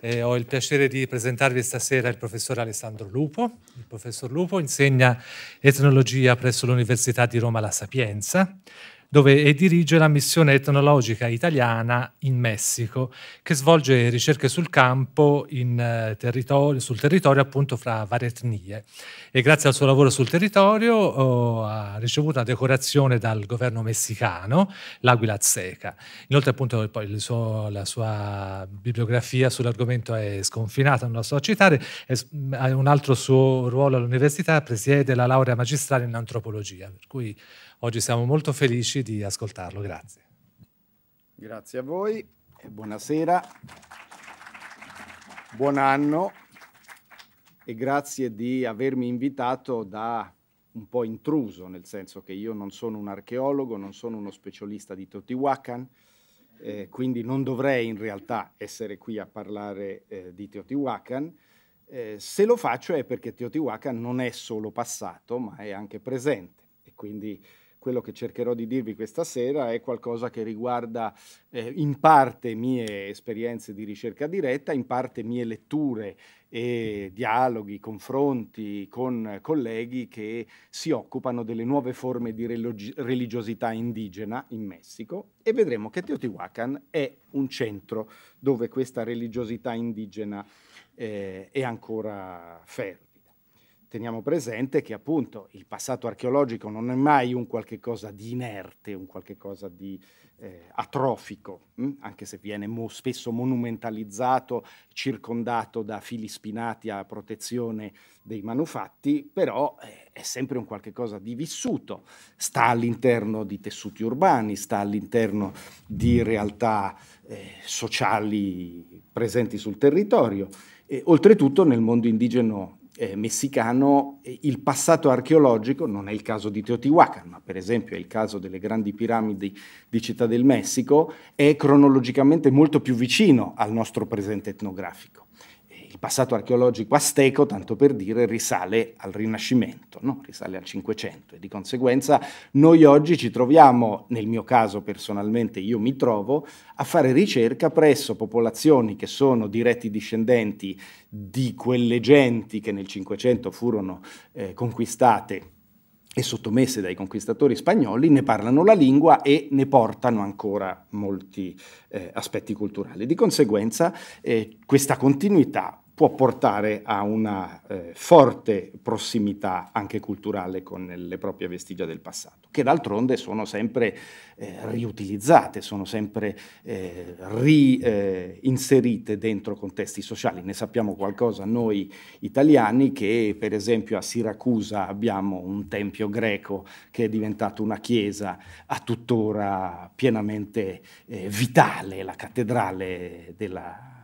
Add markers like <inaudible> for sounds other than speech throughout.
Eh, ho il piacere di presentarvi stasera il professor Alessandro Lupo. Il professor Lupo insegna etnologia presso l'Università di Roma La Sapienza, dove dirige la missione etnologica italiana in Messico, che svolge ricerche sul campo eh, territorio, sul territorio appunto fra varie etnie. E grazie al suo lavoro sul territorio oh, ha ricevuto una decorazione dal governo messicano, l'Aguila Azteca. Inoltre appunto poi suo, la sua bibliografia sull'argomento è sconfinata, non la so citare, è un altro suo ruolo all'università, presiede la laurea magistrale in antropologia, per cui Oggi siamo molto felici di ascoltarlo, grazie. Grazie a voi e buonasera, buon anno e grazie di avermi invitato da un po' intruso, nel senso che io non sono un archeologo, non sono uno specialista di Teotihuacan, eh, quindi non dovrei in realtà essere qui a parlare eh, di Teotihuacan. Eh, se lo faccio è perché Teotihuacan non è solo passato, ma è anche presente. E quindi quello che cercherò di dirvi questa sera è qualcosa che riguarda eh, in parte mie esperienze di ricerca diretta, in parte mie letture e dialoghi, confronti con colleghi che si occupano delle nuove forme di religiosità indigena in Messico e vedremo che Teotihuacan è un centro dove questa religiosità indigena eh, è ancora ferma teniamo presente che appunto il passato archeologico non è mai un qualche cosa di inerte, un qualche cosa di eh, atrofico, mh? Hm? anche se viene mo spesso monumentalizzato, circondato da fili spinati a protezione dei manufatti, però eh, è sempre un qualche cosa di vissuto, sta all'interno di tessuti urbani, sta all'interno di realtà eh, sociali presenti sul territorio. E, oltretutto nel mondo indigeno eh, messicano il passato archeologico, non è il caso di Teotihuacan, ma per esempio è il caso delle grandi piramidi di Città del Messico, è cronologicamente molto più vicino al nostro presente etnografico. Il passato archeologico azteco, tanto per dire, risale al Rinascimento, no? risale al Cinquecento e di conseguenza noi oggi ci troviamo, nel mio caso personalmente io mi trovo, a fare ricerca presso popolazioni che sono diretti discendenti di quelle genti che nel Cinquecento furono eh, conquistate e sottomesse dai conquistatori spagnoli, ne parlano la lingua e ne portano ancora molti eh, aspetti culturali. Di conseguenza eh, questa continuità può portare a una eh, forte prossimità anche culturale con le proprie vestigia del passato, che d'altronde sono sempre eh, riutilizzate, sono sempre eh, reinserite eh, dentro contesti sociali. Ne sappiamo qualcosa noi italiani che per esempio a Siracusa abbiamo un tempio greco che è diventato una chiesa a tuttora pienamente eh, vitale, la cattedrale della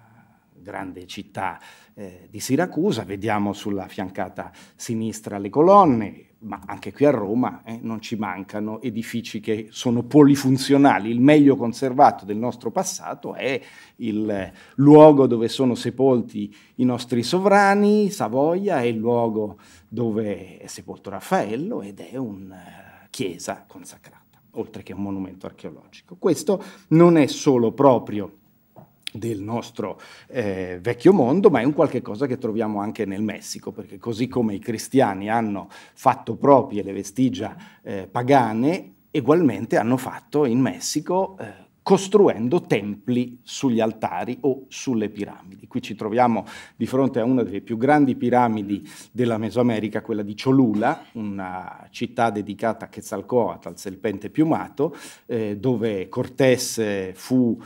grande città eh, di Siracusa, vediamo sulla fiancata sinistra le colonne, ma anche qui a Roma eh, non ci mancano edifici che sono polifunzionali. Il meglio conservato del nostro passato è il luogo dove sono sepolti i nostri sovrani, Savoia è il luogo dove è sepolto Raffaello ed è una eh, chiesa consacrata, oltre che un monumento archeologico. Questo non è solo proprio del nostro eh, vecchio mondo, ma è un qualche cosa che troviamo anche nel Messico, perché così come i cristiani hanno fatto proprie le vestigia eh, pagane, egualmente hanno fatto in Messico eh, costruendo templi sugli altari o sulle piramidi. Qui ci troviamo di fronte a una delle più grandi piramidi della Mesoamerica, quella di Cholula, una città dedicata a Quetzalcoatl, al serpente piumato, eh, dove Cortés eh, fu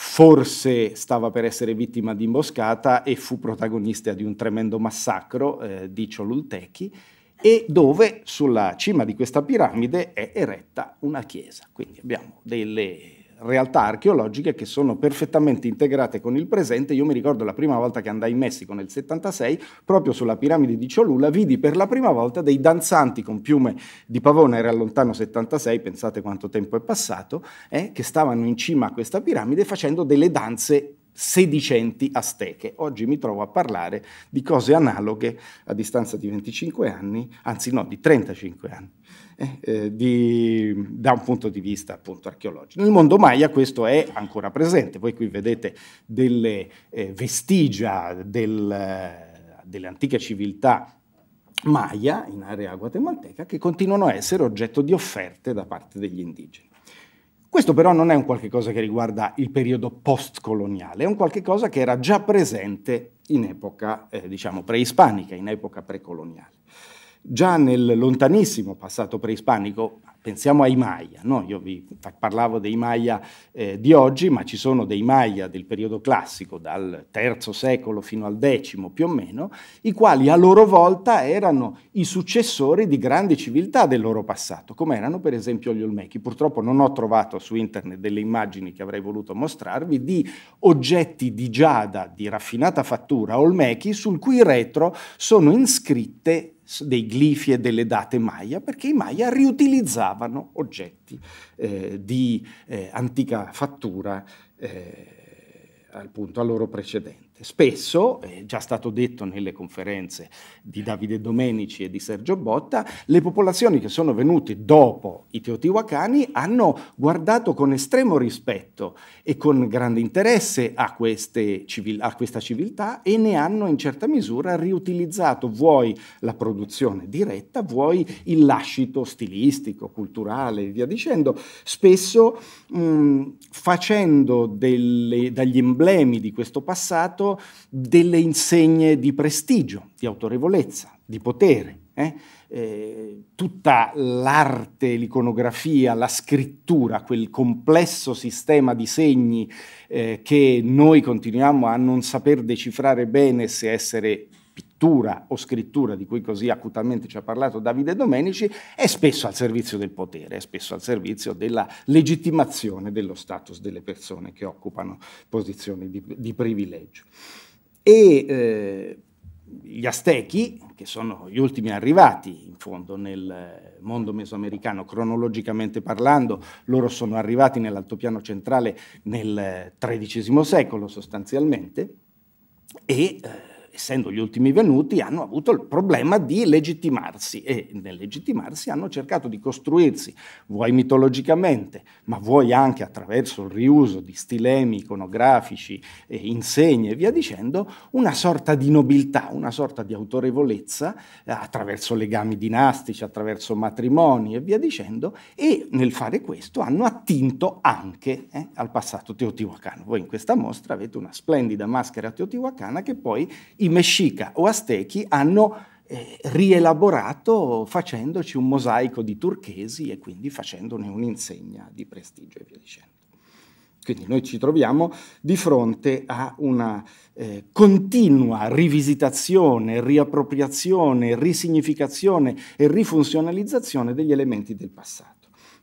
forse stava per essere vittima di imboscata e fu protagonista di un tremendo massacro eh, di Cholultechi e dove sulla cima di questa piramide è eretta una chiesa. Quindi abbiamo delle realtà archeologiche che sono perfettamente integrate con il presente. Io mi ricordo la prima volta che andai in Messico nel 76, proprio sulla piramide di Cholula, vidi per la prima volta dei danzanti con piume di pavone, era lontano 76, pensate quanto tempo è passato, eh, che stavano in cima a questa piramide facendo delle danze sedicenti azteche. Oggi mi trovo a parlare di cose analoghe a distanza di 25 anni, anzi no, di 35 anni. Eh, eh, di, da un punto di vista appunto archeologico. Nel mondo Maya questo è ancora presente, voi qui vedete delle eh, vestigia del, eh, delle antiche civiltà Maya in area guatemalteca che continuano a essere oggetto di offerte da parte degli indigeni. Questo però non è un qualche cosa che riguarda il periodo postcoloniale, è un qualche cosa che era già presente in epoca eh, diciamo, preispanica, in epoca precoloniale già nel lontanissimo passato preispanico, pensiamo ai Maya, no? io vi parlavo dei Maya eh, di oggi, ma ci sono dei Maya del periodo classico, dal III secolo fino al X più o meno, i quali a loro volta erano i successori di grandi civiltà del loro passato, come erano per esempio gli Olmechi. Purtroppo non ho trovato su internet delle immagini che avrei voluto mostrarvi di oggetti di giada di raffinata fattura Olmechi sul cui retro sono inscritte dei glifi e delle date Maya, perché i Maya riutilizzavano oggetti eh, di eh, antica fattura eh, al a loro precedente spesso, è già stato detto nelle conferenze di Davide Domenici e di Sergio Botta, le popolazioni che sono venute dopo i teotihuacani hanno guardato con estremo rispetto e con grande interesse a, civil a questa civiltà e ne hanno in certa misura riutilizzato vuoi la produzione diretta, vuoi il lascito stilistico, culturale e via dicendo, spesso mh, facendo delle, dagli emblemi di questo passato delle insegne di prestigio, di autorevolezza, di potere. Eh? Eh, tutta l'arte, l'iconografia, la scrittura, quel complesso sistema di segni eh, che noi continuiamo a non saper decifrare bene se essere pittura o scrittura di cui così acutamente ci ha parlato Davide Domenici, è spesso al servizio del potere, è spesso al servizio della legittimazione dello status delle persone che occupano posizioni di, di privilegio. E eh, gli Aztechi, che sono gli ultimi arrivati in fondo nel mondo mesoamericano, cronologicamente parlando, loro sono arrivati nell'altopiano centrale nel XIII secolo sostanzialmente, e eh, essendo gli ultimi venuti, hanno avuto il problema di legittimarsi e nel legittimarsi hanno cercato di costruirsi, vuoi mitologicamente, ma vuoi anche attraverso il riuso di stilemi iconografici, eh, insegne e via dicendo, una sorta di nobiltà, una sorta di autorevolezza eh, attraverso legami dinastici, attraverso matrimoni e via dicendo, e nel fare questo hanno attinto anche eh, al passato teotihuacano. Voi in questa mostra avete una splendida maschera teotihuacana che poi i Mescica o Aztechi hanno eh, rielaborato facendoci un mosaico di turchesi e quindi facendone un'insegna di prestigio e via dicendo. Quindi noi ci troviamo di fronte a una eh, continua rivisitazione, riappropriazione, risignificazione e rifunzionalizzazione degli elementi del passato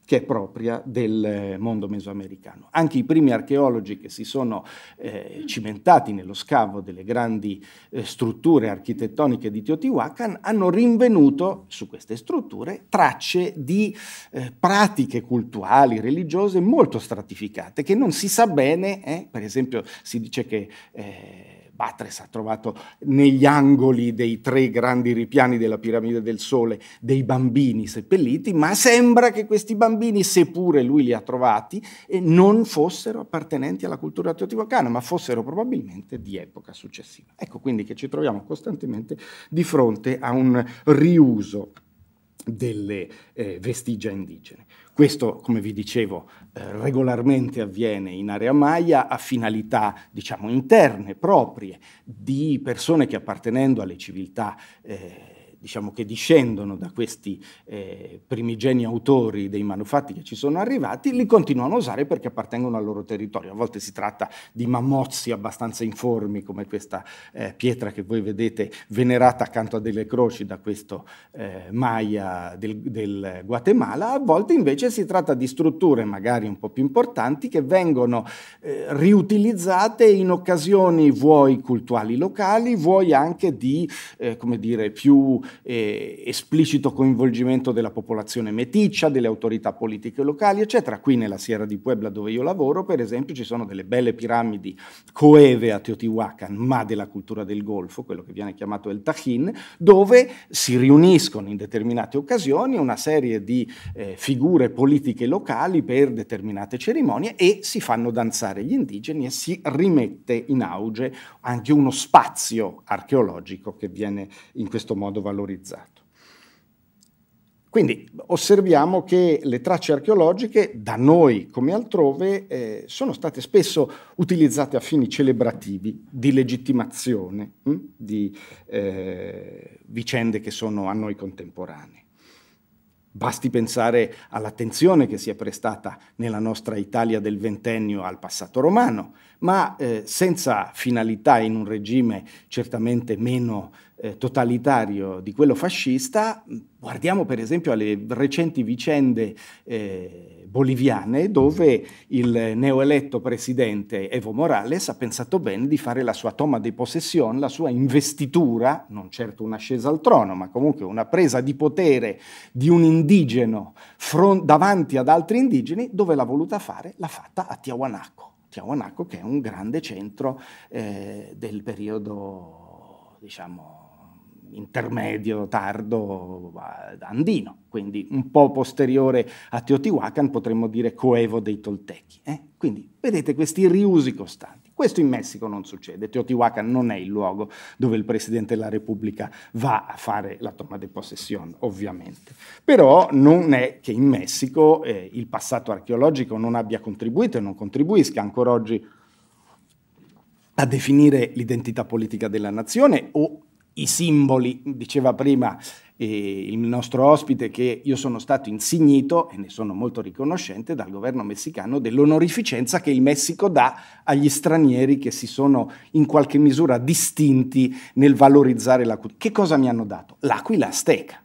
che è propria del eh, mondo mesoamericano. Anche i primi archeologi che si sono eh, cimentati nello scavo delle grandi eh, strutture architettoniche di Teotihuacan hanno rinvenuto su queste strutture tracce di eh, pratiche cultuali, religiose molto stratificate, che non si sa bene, eh, per esempio si dice che eh, Batres ha trovato negli angoli dei tre grandi ripiani della piramide del Sole dei bambini seppelliti, ma sembra che questi bambini, seppure lui li ha trovati, eh, non fossero appartenenti alla cultura teotihuacana, ma fossero probabilmente di epoca successiva. Ecco quindi che ci troviamo costantemente di fronte a un riuso delle eh, vestigia indigene. Questo, come vi dicevo, eh, regolarmente avviene in area Maya a finalità diciamo interne proprie di persone che appartenendo alle civiltà eh, diciamo che discendono da questi eh, primigeni autori dei manufatti che ci sono arrivati, li continuano a usare perché appartengono al loro territorio. A volte si tratta di mammozzi abbastanza informi, come questa eh, pietra che voi vedete venerata accanto a delle croci da questo eh, Maya del, del Guatemala, a volte invece si tratta di strutture magari un po' più importanti che vengono eh, riutilizzate in occasioni vuoi culturali locali, vuoi anche di, eh, come dire, più eh, esplicito coinvolgimento della popolazione meticcia, delle autorità politiche locali, eccetera. Qui nella Sierra di Puebla dove io lavoro, per esempio, ci sono delle belle piramidi coeve a Teotihuacan, ma della cultura del Golfo, quello che viene chiamato il Tajin, dove si riuniscono in determinate occasioni una serie di eh, figure politiche locali per determinate cerimonie e si fanno danzare gli indigeni e si rimette in auge anche uno spazio archeologico che viene in questo modo valorizzato valorizzato. Quindi osserviamo che le tracce archeologiche, da noi come altrove, eh, sono state spesso utilizzate a fini celebrativi, di legittimazione, mh? Hm, di eh, vicende che sono a noi contemporanee. Basti pensare all'attenzione che si è prestata nella nostra Italia del ventennio al passato romano, ma eh, senza finalità in un regime certamente meno eh, totalitario di quello fascista, guardiamo per esempio alle recenti vicende eh, boliviane dove il neoeletto presidente Evo Morales ha pensato bene di fare la sua toma di possessione, la sua investitura, non certo un'ascesa al trono, ma comunque una presa di potere di un indigeno davanti ad altri indigeni, dove l'ha voluta fare? L'ha fatta a Tiahuanaco. Tiahuanaco che è un grande centro eh, del periodo, diciamo, intermedio, tardo andino, quindi un po' posteriore a Teotihuacan, potremmo dire coevo dei Toltechi. Eh? Quindi vedete questi riusi costanti. Questo in Messico non succede, Teotihuacan non è il luogo dove il Presidente della Repubblica va a fare la toma de possessione, ovviamente. Però non è che in Messico eh, il passato archeologico non abbia contribuito e non contribuisca ancora oggi a definire l'identità politica della nazione o i simboli, diceva prima eh, il nostro ospite che io sono stato insignito, e ne sono molto riconoscente, dal governo messicano dell'onorificenza che il Messico dà agli stranieri che si sono in qualche misura distinti nel valorizzare la cultura. Che cosa mi hanno dato? L'aquila azteca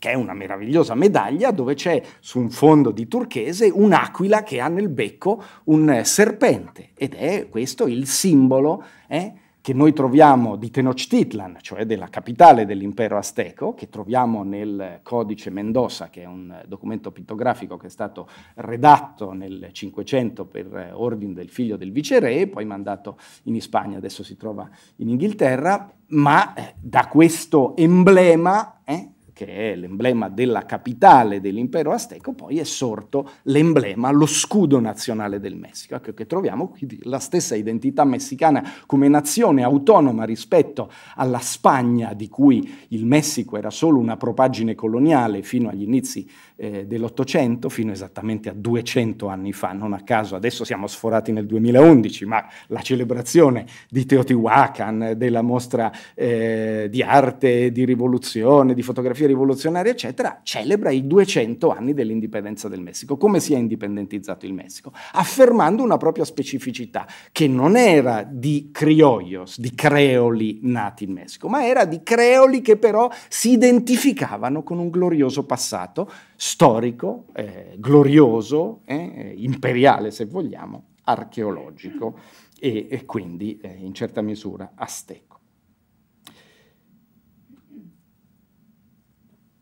che è una meravigliosa medaglia dove c'è su un fondo di turchese un'aquila che ha nel becco un eh, serpente ed è questo il simbolo eh, che noi troviamo di Tenochtitlan, cioè della capitale dell'impero azteco, che troviamo nel codice Mendoza, che è un documento pittografico che è stato redatto nel 500 per ordine del figlio del viceré, poi mandato in Spagna, adesso si trova in Inghilterra, ma eh, da questo emblema eh, che è l'emblema della capitale dell'impero azteco, poi è sorto l'emblema, lo scudo nazionale del Messico, ecco che troviamo quindi la stessa identità messicana come nazione autonoma rispetto alla Spagna di cui il Messico era solo una propagine coloniale fino agli inizi eh, dell'Ottocento, fino esattamente a 200 anni fa, non a caso adesso siamo sforati nel 2011, ma la celebrazione di Teotihuacan, della mostra eh, di arte, di rivoluzione, di fotografia rivoluzionaria, eccetera, celebra i 200 anni dell'indipendenza del Messico, come si è indipendentizzato il Messico, affermando una propria specificità, che non era di criollos, di creoli nati in Messico, ma era di creoli che però si identificavano con un glorioso passato storico, eh, glorioso, eh, imperiale se vogliamo, archeologico e, e quindi eh, in certa misura azteco.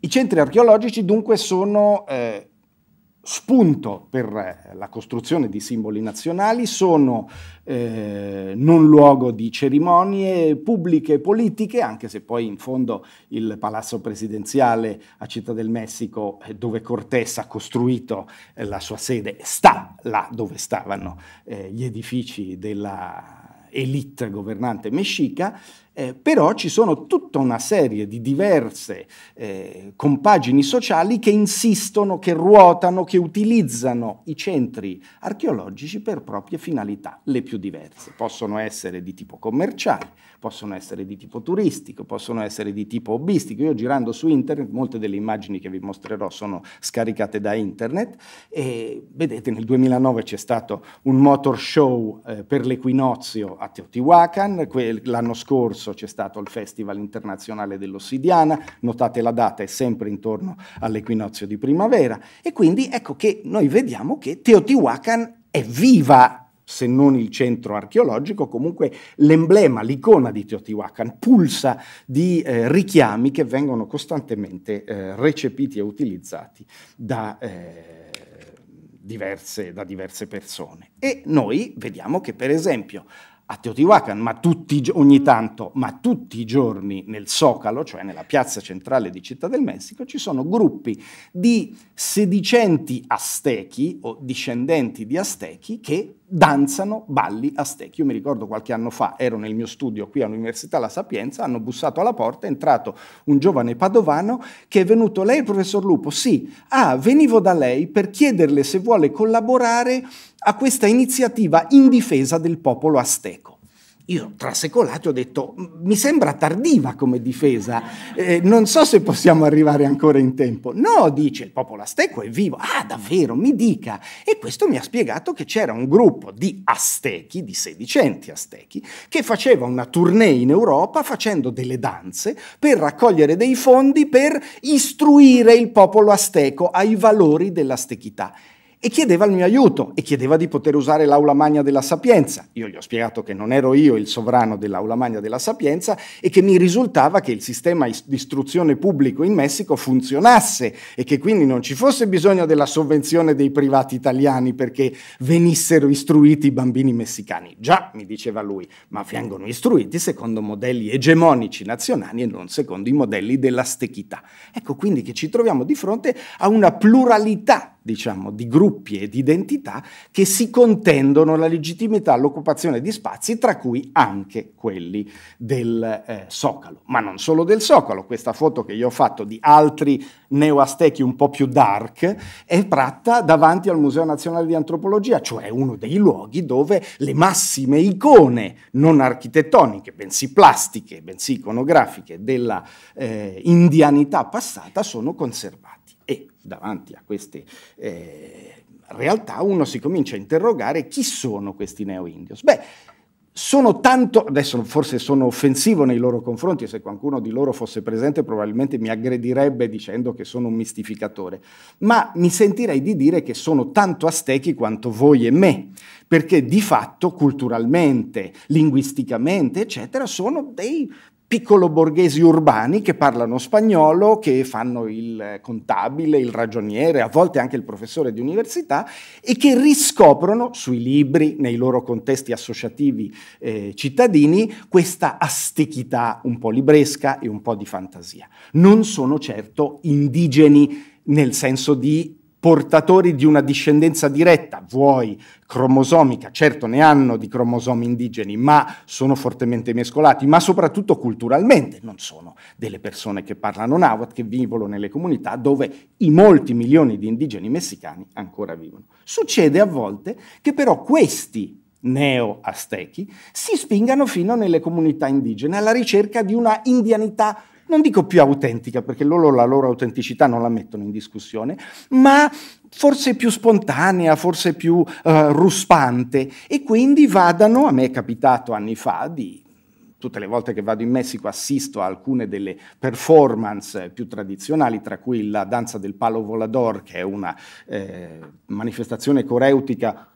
I centri archeologici dunque sono eh, spunto per eh, la costruzione di simboli nazionali, sono eh, non luogo di cerimonie pubbliche e politiche, anche se poi in fondo il palazzo presidenziale a Città del Messico, eh, dove Cortés ha costruito eh, la sua sede, sta là dove stavano eh, gli edifici della elite governante mescica. Eh, però ci sono tutta una serie di diverse eh, compagini sociali che insistono, che ruotano, che utilizzano i centri archeologici per proprie finalità, le più diverse. Possono essere di tipo commerciale possono essere di tipo turistico, possono essere di tipo hobbistico. Io girando su internet, molte delle immagini che vi mostrerò sono scaricate da internet e vedete nel 2009 c'è stato un motor show eh, per l'equinozio a Teotihuacan, l'anno scorso c'è stato il Festival Internazionale dell'Ossidiana, notate la data è sempre intorno all'equinozio di primavera e quindi ecco che noi vediamo che Teotihuacan è viva se non il centro archeologico, comunque l'emblema, l'icona di Teotihuacan pulsa di eh, richiami che vengono costantemente eh, recepiti e utilizzati da, eh, diverse, da diverse persone. E noi vediamo che per esempio a Teotihuacan, ma tutti, ogni tanto, ma tutti i giorni nel Socalo, cioè nella piazza centrale di Città del Messico, ci sono gruppi di sedicenti aztechi o discendenti di aztechi che danzano balli aztechi. Io mi ricordo qualche anno fa, ero nel mio studio qui all'Università La Sapienza, hanno bussato alla porta, è entrato un giovane padovano che è venuto, lei professor Lupo? Sì, ah, venivo da lei per chiederle se vuole collaborare a questa iniziativa in difesa del popolo azteco. Io trasecolato ho detto, mi sembra tardiva come difesa, eh, non so se possiamo arrivare ancora in tempo. No, dice, il popolo azteco è vivo. Ah, davvero, mi dica. E questo mi ha spiegato che c'era un gruppo di aztechi, di sedicenti aztechi, che faceva una tournée in Europa facendo delle danze per raccogliere dei fondi per istruire il popolo azteco ai valori dell'astechità e chiedeva il mio aiuto e chiedeva di poter usare l'aula magna della sapienza. Io gli ho spiegato che non ero io il sovrano dell'aula magna della sapienza e che mi risultava che il sistema di istruzione pubblico in Messico funzionasse e che quindi non ci fosse bisogno della sovvenzione dei privati italiani perché venissero istruiti i bambini messicani. Già, mi diceva lui, ma vengono istruiti secondo modelli egemonici nazionali e non secondo i modelli della stechità. Ecco quindi che ci troviamo di fronte a una pluralità diciamo, di gruppi e di identità che si contendono la legittimità all'occupazione di spazi, tra cui anche quelli del eh, Socalo. Ma non solo del Socalo, questa foto che io ho fatto di altri neoastechi un po' più dark è tratta davanti al Museo Nazionale di Antropologia, cioè uno dei luoghi dove le massime icone non architettoniche, bensì plastiche, bensì iconografiche della eh, indianità passata sono conservate. E davanti a queste eh, realtà uno si comincia a interrogare chi sono questi neo-indios. Beh, sono tanto, adesso forse sono offensivo nei loro confronti, se qualcuno di loro fosse presente probabilmente mi aggredirebbe dicendo che sono un mistificatore, ma mi sentirei di dire che sono tanto aztechi quanto voi e me, perché di fatto culturalmente, linguisticamente, eccetera, sono dei piccolo borghesi urbani che parlano spagnolo, che fanno il contabile, il ragioniere, a volte anche il professore di università e che riscoprono sui libri, nei loro contesti associativi eh, cittadini, questa astichità un po' libresca e un po' di fantasia. Non sono certo indigeni nel senso di portatori di una discendenza diretta, vuoi cromosomica, certo ne hanno di cromosomi indigeni, ma sono fortemente mescolati, ma soprattutto culturalmente non sono delle persone che parlano Nahuatl, che vivono nelle comunità dove i molti milioni di indigeni messicani ancora vivono. Succede a volte che però questi neo-aztechi si spingano fino nelle comunità indigene alla ricerca di una indianità non dico più autentica, perché loro la loro autenticità non la mettono in discussione, ma forse più spontanea, forse più eh, ruspante, e quindi vadano, a me è capitato anni fa di tutte le volte che vado in Messico assisto a alcune delle performance più tradizionali, tra cui la danza del palo volador, che è una eh, manifestazione coreutica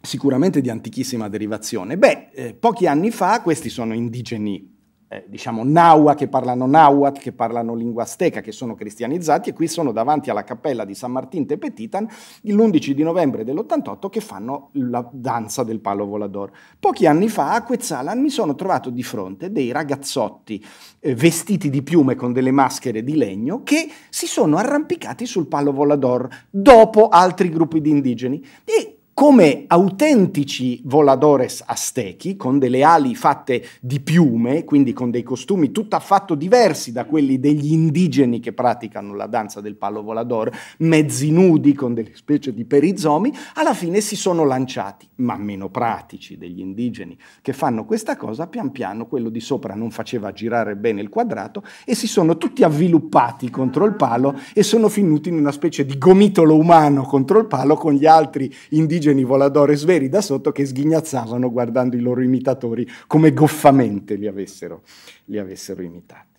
sicuramente di antichissima derivazione. Beh, eh, pochi anni fa, questi sono indigeni eh, diciamo Nahua che parlano Nahuatl, che parlano lingua azteca, che sono cristianizzati e qui sono davanti alla cappella di San Martín Tepetitan l'11 di novembre dell'88 che fanno la danza del palo volador. Pochi anni fa a Quezzalan mi sono trovato di fronte dei ragazzotti eh, vestiti di piume con delle maschere di legno che si sono arrampicati sul palo volador dopo altri gruppi di indigeni e come autentici voladores aztechi, con delle ali fatte di piume, quindi con dei costumi tutto affatto diversi da quelli degli indigeni che praticano la danza del palo volador, mezzi nudi con delle specie di perizomi, alla fine si sono lanciati, ma meno pratici degli indigeni che fanno questa cosa, pian piano quello di sopra non faceva girare bene il quadrato e si sono tutti avviluppati contro il palo e sono finiti in una specie di gomitolo umano contro il palo con gli altri indigeni indigeni voladores veri da sotto che sghignazzavano guardando i loro imitatori come goffamente li avessero, li avessero imitati.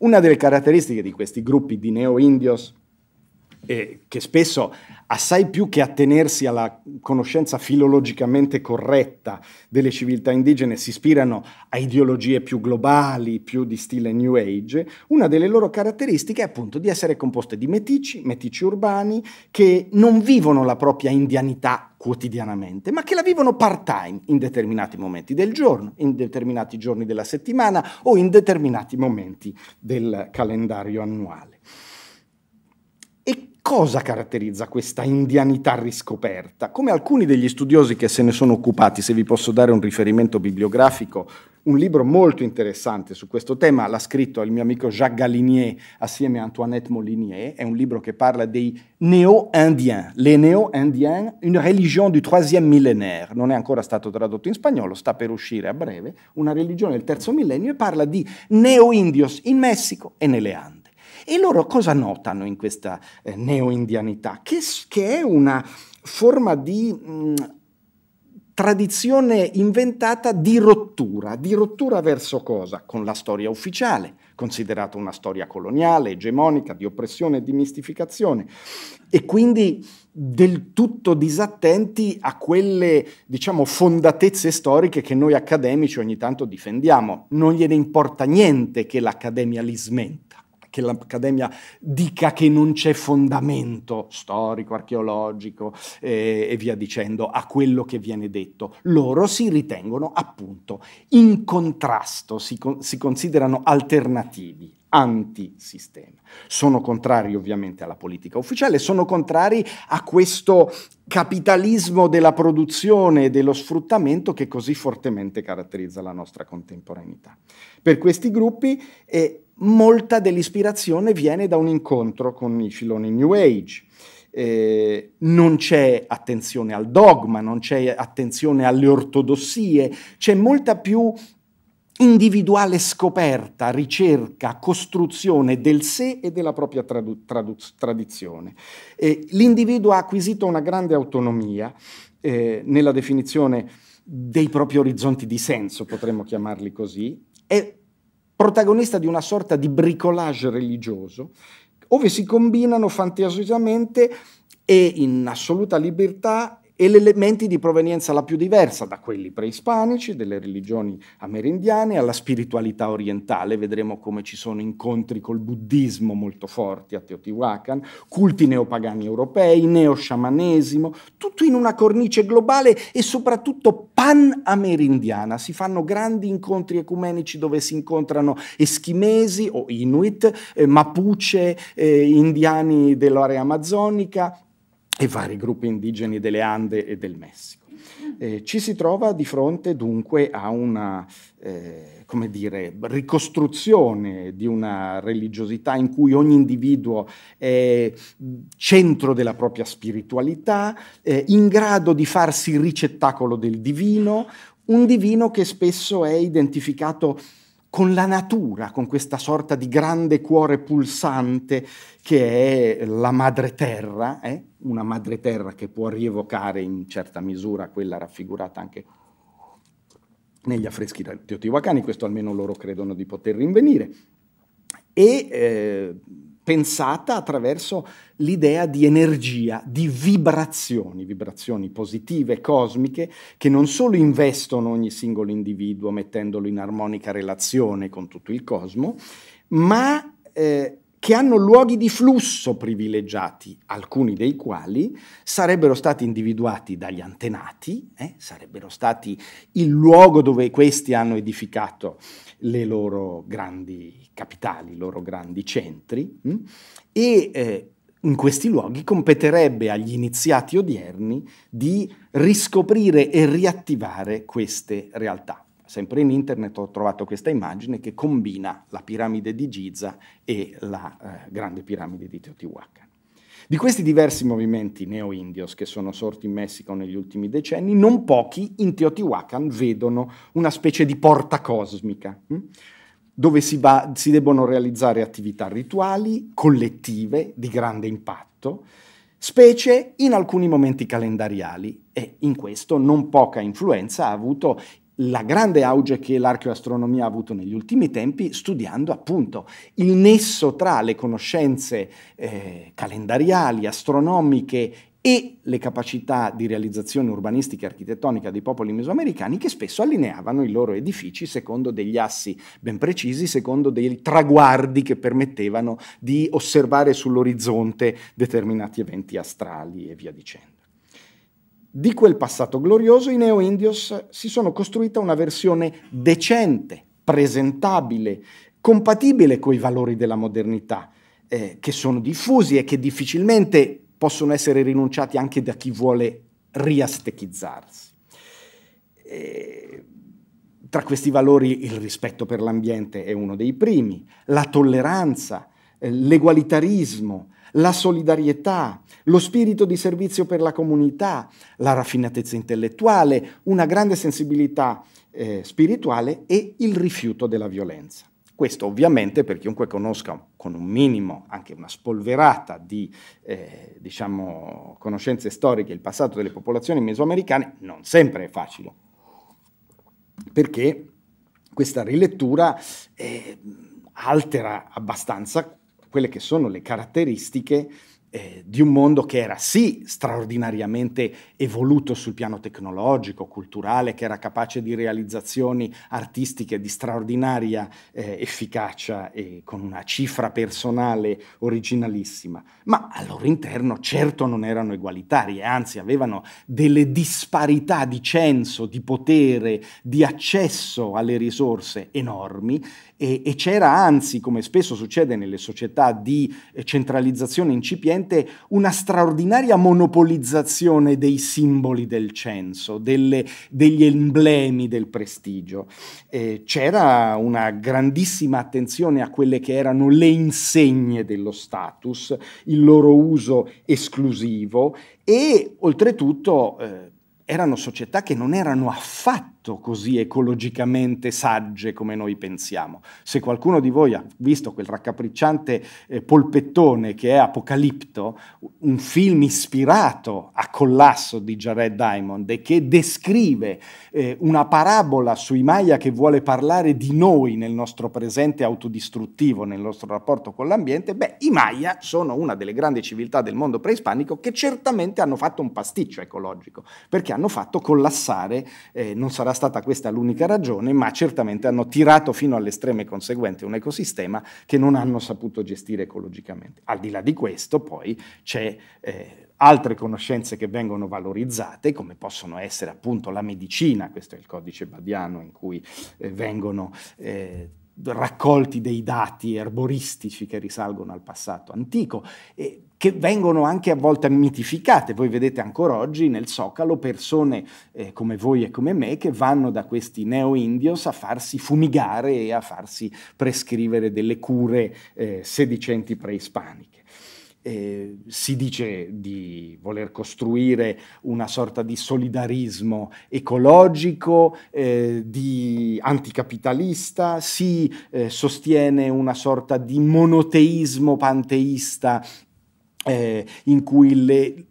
Una delle caratteristiche di questi gruppi di neo-indios eh, che spesso assai più che attenersi alla conoscenza filologicamente corretta delle civiltà indigene si ispirano a ideologie più globali, più di stile New Age, una delle loro caratteristiche è appunto di essere composte di metici, metici urbani, che non vivono la propria indianità quotidianamente, ma che la vivono part-time in determinati momenti del giorno, in determinati giorni della settimana o in determinati momenti del calendario annuale. Cosa caratterizza questa indianità riscoperta? Come alcuni degli studiosi che se ne sono occupati, se vi posso dare un riferimento bibliografico, un libro molto interessante su questo tema l'ha scritto il mio amico Jacques Galinier assieme a Antoinette Molinier, è un libro che parla dei neo-indiens, les neo-indiens, une religion du troisième millénaire, non è ancora stato tradotto in spagnolo, sta per uscire a breve, una religione del terzo millennio e parla di neo-indios in Messico e nelle Ande. E loro cosa notano in questa eh, neo-indianità? Che, che, è una forma di... Mh, mm, tradizione inventata di rottura, di rottura verso cosa? Con la storia ufficiale, considerata una storia coloniale, egemonica, di oppressione e di mistificazione, e quindi del tutto disattenti a quelle, diciamo, fondatezze storiche che noi accademici ogni tanto difendiamo. Non gliene importa niente che l'accademia li smenta che l'Accademia dica che non c'è fondamento storico, archeologico eh, e via dicendo a quello che viene detto. Loro si ritengono appunto in contrasto, si, con si considerano alternativi, antisistema. Sono contrari ovviamente alla politica ufficiale, sono contrari a questo capitalismo della produzione e dello sfruttamento che così fortemente caratterizza la nostra contemporaneità. Per questi gruppi eh, molta dell'ispirazione viene da un incontro con i filoni New Age. Eh, non c'è attenzione al dogma, non c'è attenzione alle ortodossie, c'è molta più individuale scoperta, ricerca, costruzione del sé e della propria tradu- tradu- tradizione. Eh, l'individuo ha acquisito una grande autonomia eh, nella definizione dei propri orizzonti di senso, potremmo chiamarli così, e protagonista di una sorta di bricolage religioso, dove si combinano fantasiosamente e in assoluta libertà e gli elementi di provenienza la più diversa da quelli preispanici, delle religioni amerindiane, alla spiritualità orientale, vedremo come ci sono incontri col buddismo molto forti a Teotihuacan, culti neopagani europei, neosciamanesimo, tutto in una cornice globale e soprattutto pan-amerindiana. Si fanno grandi incontri ecumenici dove si incontrano eschimesi o inuit, eh, mapuche, eh, indiani dell'area amazzonica, e vari gruppi indigeni delle Ande e del Messico. Eh, ci si trova di fronte dunque a una eh, dire, ricostruzione di una religiosità in cui ogni individuo è centro della propria spiritualità, eh, in grado di farsi ricettacolo del divino, un divino che spesso è identificato con la natura, con questa sorta di grande cuore pulsante che è la madre terra, eh? una madre terra che può rievocare in certa misura quella raffigurata anche negli affreschi teotihuacani, questo almeno loro credono di poter rinvenire. E eh, pensata attraverso l'idea di energia, di vibrazioni, vibrazioni positive, cosmiche, che non solo investono ogni singolo individuo mettendolo in armonica relazione con tutto il cosmo, ma eh, che hanno luoghi di flusso privilegiati, alcuni dei quali sarebbero stati individuati dagli antenati, eh, sarebbero stati il luogo dove questi hanno edificato le loro grandi capitali, i loro grandi centri, mh? Mm? e eh, in questi luoghi competerebbe agli iniziati odierni di riscoprire e riattivare queste realtà. Sempre in internet ho trovato questa immagine che combina la piramide di Giza e la eh, grande piramide di Teotihuacan. Di questi diversi movimenti neo-indios che sono sorti in Messico negli ultimi decenni, non pochi in Teotihuacan vedono una specie di porta cosmica, hm? dove si, va, si debbono realizzare attività rituali, collettive, di grande impatto, specie in alcuni momenti calendariali e in questo non poca influenza ha avuto la grande auge che l'archeoastronomia ha avuto negli ultimi tempi studiando appunto il nesso tra le conoscenze eh, calendariali, astronomiche e le capacità di realizzazione urbanistica e architettonica dei popoli mesoamericani che spesso allineavano i loro edifici secondo degli assi ben precisi, secondo dei traguardi che permettevano di osservare sull'orizzonte determinati eventi astrali e via dicendo. Di quel passato glorioso i neo-indios si sono costruita una versione decente, presentabile, compatibile con i valori della modernità, eh, che sono diffusi e che difficilmente possono essere rinunciati anche da chi vuole riastechizzarsi. E eh, tra questi valori il rispetto per l'ambiente è uno dei primi, la tolleranza, eh, l'egualitarismo, la solidarietà, lo spirito di servizio per la comunità, la raffinatezza intellettuale, una grande sensibilità eh, spirituale e il rifiuto della violenza. Questo ovviamente per chiunque conosca con un minimo, anche una spolverata di eh, diciamo, conoscenze storiche il passato delle popolazioni mesoamericane, non sempre è facile, perché questa rilettura eh, altera abbastanza quelle che sono le caratteristiche eh, di un mondo che era sì straordinariamente evoluto sul piano tecnologico, culturale, che era capace di realizzazioni artistiche di straordinaria eh, efficacia e con una cifra personale originalissima, ma al loro interno certo non erano egualitarie, anzi avevano delle disparità di censo, di potere, di accesso alle risorse enormi e, e c'era anzi, come spesso succede nelle società di eh, centralizzazione incipiente, una straordinaria monopolizzazione dei simboli del censo, delle, degli emblemi del prestigio. Eh, c'era una grandissima attenzione a quelle che erano le insegne dello status, il loro uso esclusivo e oltretutto eh, erano società che non erano affatto affatto così ecologicamente sagge come noi pensiamo. Se qualcuno di voi ha visto quel raccapricciante eh, polpettone che è Apocalipto, un film ispirato a Collasso di Jared Diamond e che descrive eh, una parabola sui Maya che vuole parlare di noi nel nostro presente autodistruttivo, nel nostro rapporto con l'ambiente, beh, i Maya sono una delle grandi civiltà del mondo preispanico che certamente hanno fatto un pasticcio ecologico, perché hanno fatto collassare, eh, non sarà stata questa l'unica ragione, ma certamente hanno tirato fino alle estreme conseguenze un ecosistema che non hanno saputo gestire ecologicamente. Al di là di questo poi c'è... Eh, altre conoscenze che vengono valorizzate, come possono essere appunto la medicina, questo è il codice badiano in cui eh, vengono eh, raccolti dei dati erboristici che risalgono al passato antico, e che vengono anche a volte mitificate. Voi vedete ancora oggi nel Socalo persone eh, come voi e come me che vanno da questi neo-indios a farsi fumigare e a farsi prescrivere delle cure eh, sedicenti preispaniche. Eh, si dice di voler costruire una sorta di solidarismo ecologico, eh, di anticapitalista, si eh, sostiene una sorta di monoteismo panteista eh, in cui le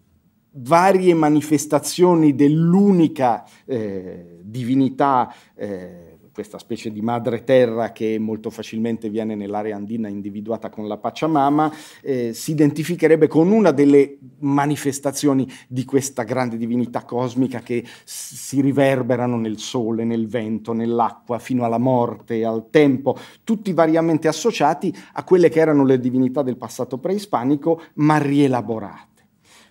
varie manifestazioni dell'unica eh, divinità eh, questa specie di madre terra che molto facilmente viene nell'area andina individuata con la Pacciamama, eh, si identificherebbe con una delle manifestazioni di questa grande divinità cosmica che si riverberano nel sole, nel vento, nell'acqua, fino alla morte, al tempo, tutti variamente associati a quelle che erano le divinità del passato preispanico, ma rielaborate.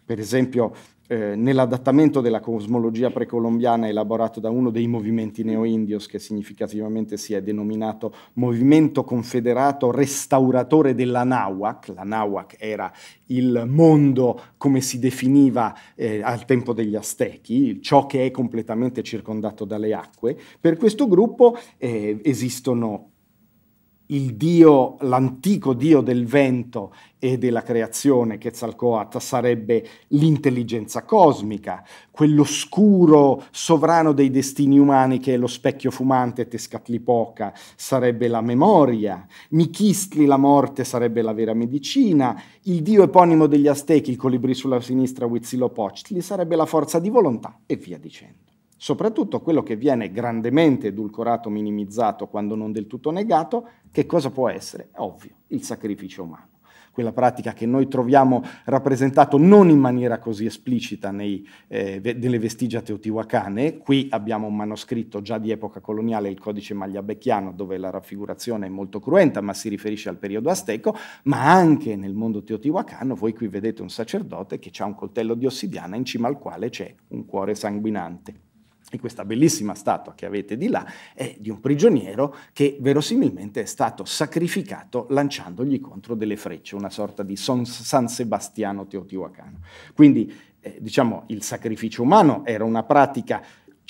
Per esempio, eh, nell'adattamento della cosmologia precolombiana elaborato da uno dei movimenti neo-indios che significativamente si è denominato Movimento Confederato Restauratore della Nahuac. La Nahuac era il mondo come si definiva eh, al tempo degli Aztechi, ciò che è completamente circondato dalle acque, per questo gruppo eh, esistono il dio, l'antico dio del vento e della creazione, Quetzalcoatl, sarebbe l'intelligenza cosmica, quell'oscuro sovrano dei destini umani che è lo specchio fumante Tescatlipoca, sarebbe la memoria, Michistli, la morte, sarebbe la vera medicina, il dio eponimo degli Aztechi, il colibrì sulla sinistra Huitzilopochtli, sarebbe la forza di volontà e via dicendo soprattutto quello che viene grandemente edulcorato, minimizzato, quando non del tutto negato, che cosa può essere? È ovvio, il sacrificio umano. Quella pratica che noi troviamo rappresentato non in maniera così esplicita nei, eh, nelle vestigia teotihuacane, qui abbiamo un manoscritto già di epoca coloniale, il codice magliabecchiano, dove la raffigurazione è molto cruenta, ma si riferisce al periodo azteco, ma anche nel mondo teotihuacano voi qui vedete un sacerdote che ha un coltello di ossidiana in cima al quale c'è un cuore sanguinante di questa bellissima statua che avete di là è di un prigioniero che verosimilmente è stato sacrificato lanciandogli contro delle frecce, una sorta di Son San Sebastiano Teotihuacano. Quindi eh, diciamo, il sacrificio umano era una pratica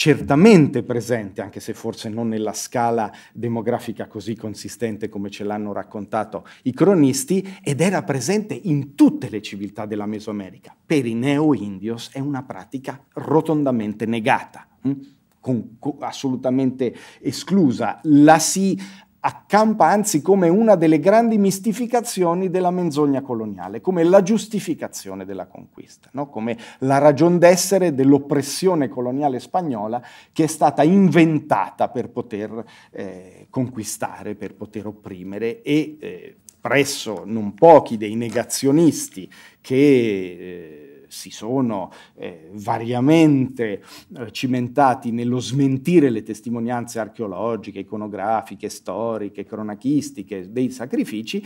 certamente presente, anche se forse non nella scala demografica così consistente come ce l'hanno raccontato i cronisti, ed era presente in tutte le civiltà della Mesoamerica. Per i neo-indios è una pratica rotondamente negata. Hm? Con, con, assolutamente esclusa, la si accampa anzi come una delle grandi mistificazioni della menzogna coloniale, come la giustificazione della conquista, no? come la ragion d'essere dell'oppressione coloniale spagnola che è stata inventata per poter eh, conquistare, per poter opprimere e eh, presso non pochi dei negazionisti che... Eh, si sono eh, variamente eh, cimentati nello smentire le testimonianze archeologiche, iconografiche, storiche, cronachistiche dei sacrifici,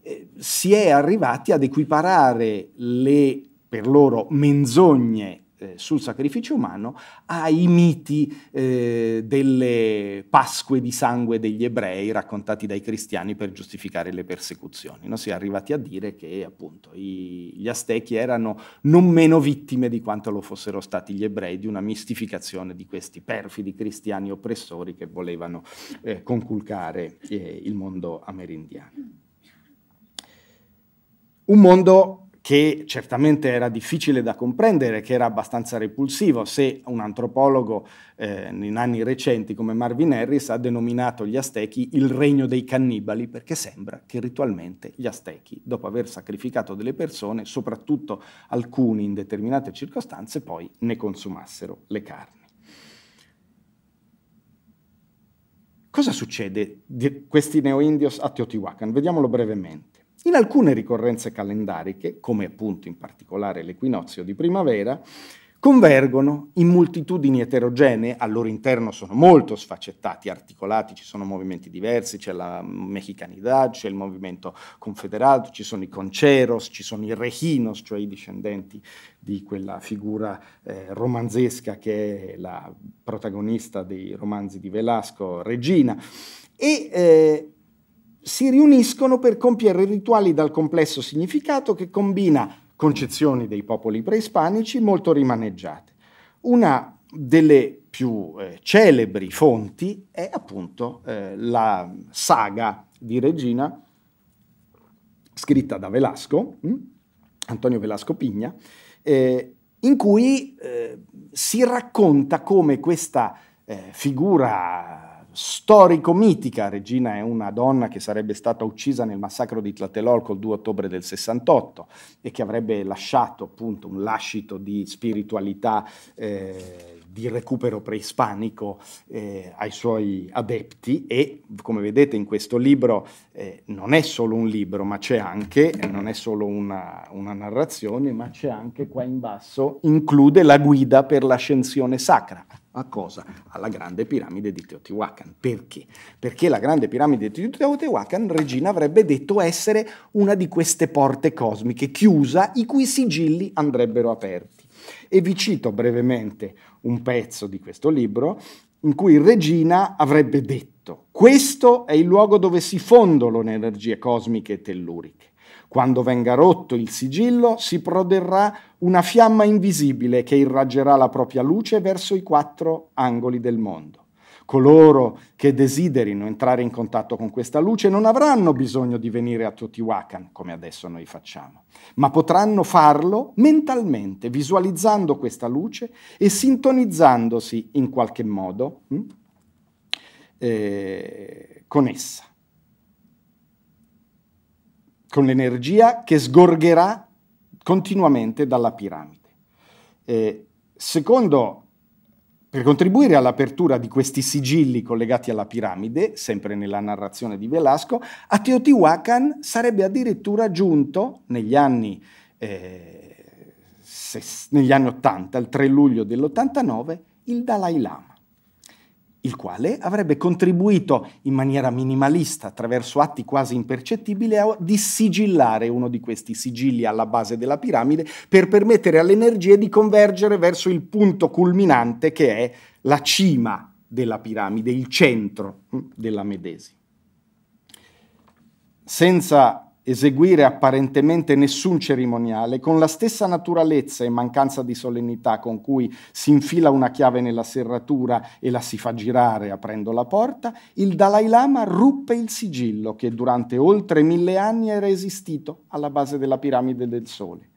eh, si è arrivati ad equiparare le per loro menzogne eh, sul sacrificio umano ai miti eh, delle Pasque di sangue degli ebrei raccontati dai cristiani per giustificare le persecuzioni. No? Si è arrivati a dire che appunto i, gli Aztechi erano non meno vittime di quanto lo fossero stati gli ebrei di una mistificazione di questi perfidi cristiani oppressori che volevano eh, conculcare eh, il mondo amerindiano. Un mondo che certamente era difficile da comprendere, che era abbastanza repulsivo, se un antropologo eh, in anni recenti come Marvin Harris ha denominato gli Aztechi il regno dei cannibali, perché sembra che ritualmente gli Aztechi, dopo aver sacrificato delle persone, soprattutto alcuni in determinate circostanze, poi ne consumassero le carni. Cosa succede di questi neo-indios a Teotihuacan? Vediamolo brevemente. In alcune ricorrenze calendariche, come appunto in particolare l'equinozio di primavera, convergono in moltitudini eterogenee, al loro interno sono molto sfaccettati, articolati, ci sono movimenti diversi, c'è la mexicanità, c'è il movimento confederato, ci sono i conceros, ci sono i rejinos, cioè i discendenti di quella figura eh, romanzesca che è la protagonista dei romanzi di Velasco, Regina. E eh, si riuniscono per compiere rituali dal complesso significato che combina concezioni dei popoli preispanici molto rimaneggiate. Una delle più eh, celebri fonti è appunto eh, la saga di Regina scritta da Velasco, mh? Hm? Antonio Velasco Pigna, eh, in cui eh, si racconta come questa eh, figura storico-mitica. Regina è una donna che sarebbe stata uccisa nel massacro di Tlatelolco il 2 ottobre del 68 e che avrebbe lasciato appunto un lascito di spiritualità, eh, di recupero preispanico eh, ai suoi adepti e come vedete in questo libro eh, non è solo un libro ma c'è anche, non è solo una, una narrazione ma c'è anche qua in basso, include la guida per l'ascensione sacra a cosa? Alla grande piramide di Teotihuacan. Perché? Perché la grande piramide di Teotihuacan, Regina avrebbe detto essere una di queste porte cosmiche chiusa i cui sigilli andrebbero aperti. E vi cito brevemente un pezzo di questo libro in cui Regina avrebbe detto questo è il luogo dove si fondono le energie cosmiche e telluriche. Quando venga rotto il sigillo si proderrà una fiamma invisibile che irraggerà la propria luce verso i quattro angoli del mondo. Coloro che desiderino entrare in contatto con questa luce non avranno bisogno di venire a Teotihuacan, come adesso noi facciamo, ma potranno farlo mentalmente, visualizzando questa luce e sintonizzandosi in qualche modo hm, eh, con essa con l'energia che sgorgerà continuamente dalla piramide. Eh, secondo, per contribuire all'apertura di questi sigilli collegati alla piramide, sempre nella narrazione di Velasco, a Teotihuacan sarebbe addirittura giunto negli anni, eh, se, negli anni 80, il 3 luglio dell'89, il Dalai Lama il quale avrebbe contribuito in maniera minimalista, attraverso atti quasi impercettibili, a dissigillare uno di questi sigilli alla base della piramide per permettere alle energie di convergere verso il punto culminante che è la cima della piramide, il centro mm, della medesima. Senza eseguire apparentemente nessun cerimoniale, con la stessa naturalezza e mancanza di solennità con cui si infila una chiave nella serratura e la si fa girare aprendo la porta, il Dalai Lama ruppe il sigillo che durante oltre mille anni era esistito alla base della piramide del Sole.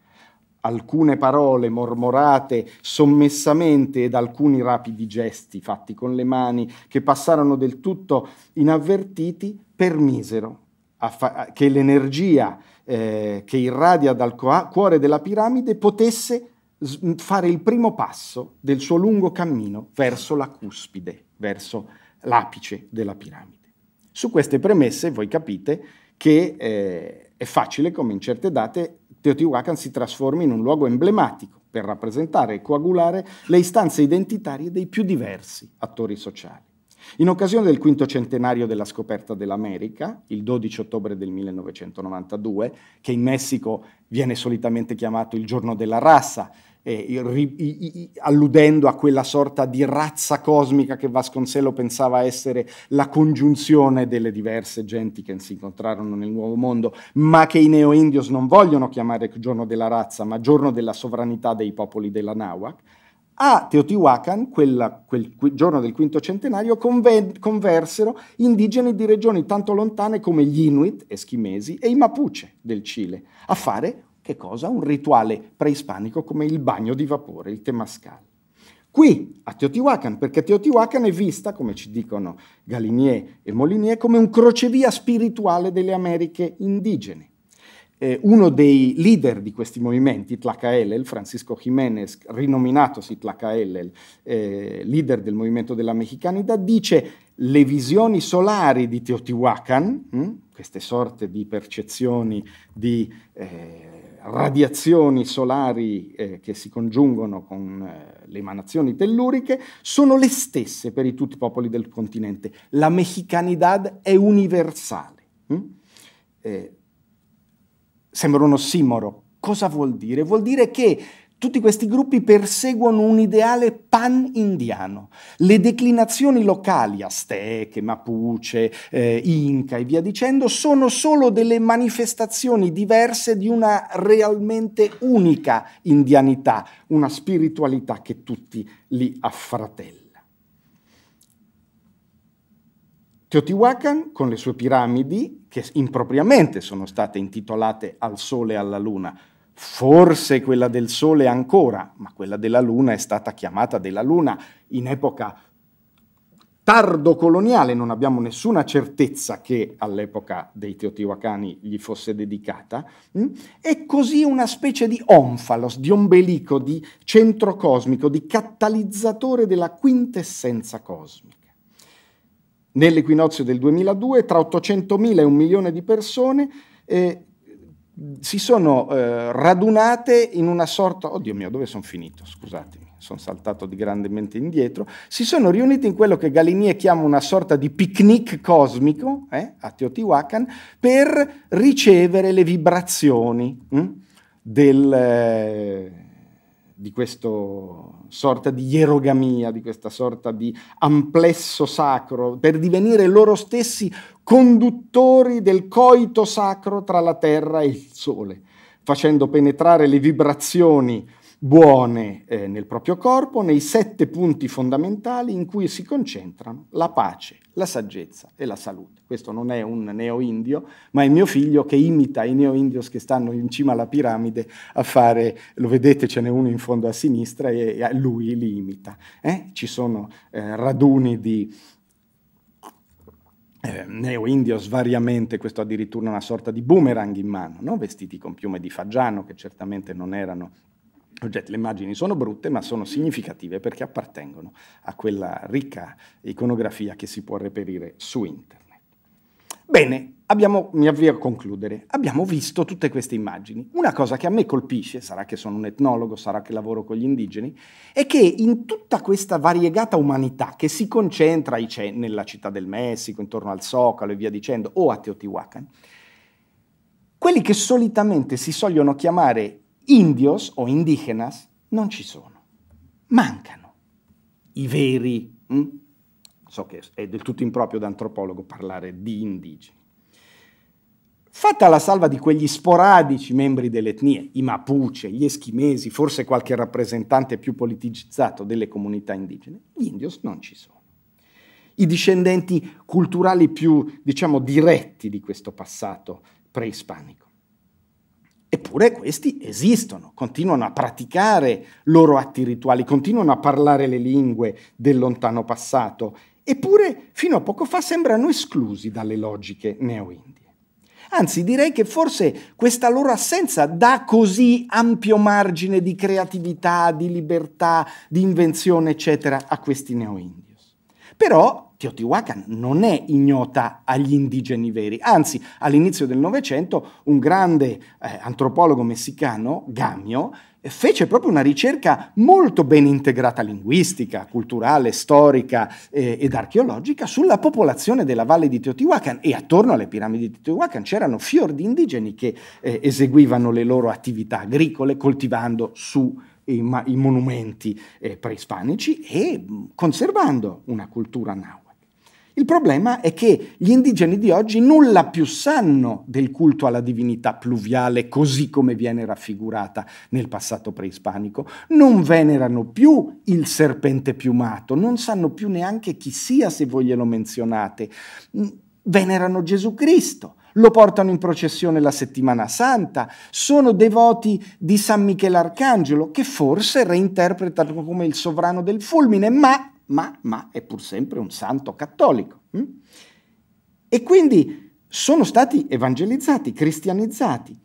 Alcune parole mormorate sommessamente ed alcuni rapidi gesti fatti con le mani che passarono del tutto inavvertiti permisero che l'energia eh, che irradia dal cuore della piramide potesse fare il primo passo del suo lungo cammino verso la cuspide, verso l'apice della piramide. Su queste premesse voi capite che eh, è facile come in certe date Teotihuacan si trasformi in un luogo emblematico per rappresentare e coagulare le istanze identitarie dei più diversi attori sociali. In occasione del quinto centenario della scoperta dell'America, il 12 ottobre del 1992, che in Messico viene solitamente chiamato il giorno della rassa, eh, alludendo a quella sorta di razza cosmica che Vasconcello pensava essere la congiunzione delle diverse genti che si incontrarono nel nuovo mondo, ma che i neo-indios non vogliono chiamare giorno della razza, ma giorno della sovranità dei popoli della Nahuac a Teotihuacan, quella, quel giorno del quinto centenario, conversero indigeni di regioni tanto lontane come gli Inuit, eschimesi, e i Mapuche del Cile, a fare, che cosa? Un rituale preispanico come il bagno di vapore, il temascal. Qui, a Teotihuacan, perché Teotihuacan è vista, come ci dicono Galinier e Molinier, come un crocevia spirituale delle Americhe indigene eh, uno dei leader di questi movimenti, Tlacaelel, Francisco Jiménez, rinominatosi Tlacaelel, eh, leader del movimento della Mexicanità, dice le visioni solari di Teotihuacan, mh, hm, queste sorte di percezioni di eh, radiazioni solari eh, che si congiungono con eh, le emanazioni telluriche, sono le stesse per i tutti i popoli del continente. La Mexicanità è universale. Hm? Eh, sembra un ossimoro. Cosa vuol dire? Vuol dire che tutti questi gruppi perseguono un ideale pan-indiano. Le declinazioni locali, azteche, mapuche, eh, inca e via dicendo, sono solo delle manifestazioni diverse di una realmente unica indianità, una spiritualità che tutti li affratella. Teotihuacan con le sue piramidi, che impropriamente sono state intitolate al Sole e alla Luna, forse quella del Sole ancora, ma quella della Luna è stata chiamata della Luna in epoca tardo coloniale, non abbiamo nessuna certezza che all'epoca dei Teotihuacani gli fosse dedicata, mm? è così una specie di onfalos, di ombelico, di centro cosmico, di catalizzatore della quintessenza cosmica nell'equinozio del 2002 tra 800.000 e un milione di persone eh, si sono eh, radunate in una sorta, oddio mio, dove sono finito? Scusatemi, sono saltato di grandemente indietro. Si sono riunite in quello che Galinie chiama una sorta di picnic cosmico eh, a Teotihuacan per ricevere le vibrazioni hm, del, eh, di questa sorta di ierogamia, di questa sorta di amplesso sacro, per divenire loro stessi conduttori del coito sacro tra la terra e il sole, facendo penetrare le vibrazioni buone eh, nel proprio corpo nei sette punti fondamentali in cui si concentrano la pace, la saggezza e la salute. Questo non è un neo-indio, ma è mio figlio che imita i neo-indios che stanno in cima alla piramide a fare, lo vedete ce n'è uno in fondo a sinistra e lui li imita. Eh? Ci sono eh, raduni di, eh, neo-indios variamente, questo addirittura una sorta di boomerang in mano, no? vestiti con piume di fagiano, che certamente non erano oggetti. Le immagini sono brutte ma sono significative perché appartengono a quella ricca iconografia che si può reperire su internet. Bene, abbiamo, mi avvio a concludere. Abbiamo visto tutte queste immagini. Una cosa che a me colpisce, sarà che sono un etnologo, sarà che lavoro con gli indigeni, è che in tutta questa variegata umanità che si concentra nella città del Messico, intorno al Zocalo e via dicendo, o a Teotihuacan, quelli che solitamente si sogliono chiamare indios o indigenas non ci sono, mancano i veri. Mm? So che è del tutto improprio da antropologo parlare di indigeni. Fatta la salva di quegli sporadici membri delle etnie, i Mapuche, gli Eschimesi, forse qualche rappresentante più politicizzato delle comunità indigene, gli indios non ci sono. I discendenti culturali più, diciamo, diretti di questo passato preispanico Eppure questi esistono, continuano a praticare loro atti rituali, continuano a parlare le lingue del lontano passato, eppure fino a poco fa sembrano esclusi dalle logiche neo-indie. Anzi, direi che forse questa loro assenza dà così ampio margine di creatività, di libertà, di invenzione, eccetera, a questi neo-indie. Però Teotihuacan non è ignota agli indigeni veri, anzi all'inizio del Novecento un grande eh, antropologo messicano, Gamio, eh, fece proprio una ricerca molto ben integrata linguistica, culturale, storica eh, ed archeologica sulla popolazione della valle di Teotihuacan e attorno alle piramidi di Teotihuacan c'erano fior di indigeni che eh, eseguivano le loro attività agricole coltivando su i, ma, i monumenti eh, preispanici e mm, conservando una cultura nahua. Il problema è che gli indigeni di oggi nulla più sanno del culto alla divinità pluviale così come viene raffigurata nel passato preispanico, non venerano più il serpente piumato, non sanno più neanche chi sia se voi glielo menzionate, mm, venerano Gesù Cristo lo portano in processione la settimana santa, sono devoti di San Michele Arcangelo, che forse reinterpretano come il sovrano del fulmine, ma, ma, ma è pur sempre un santo cattolico. Hm? E quindi sono stati evangelizzati, cristianizzati.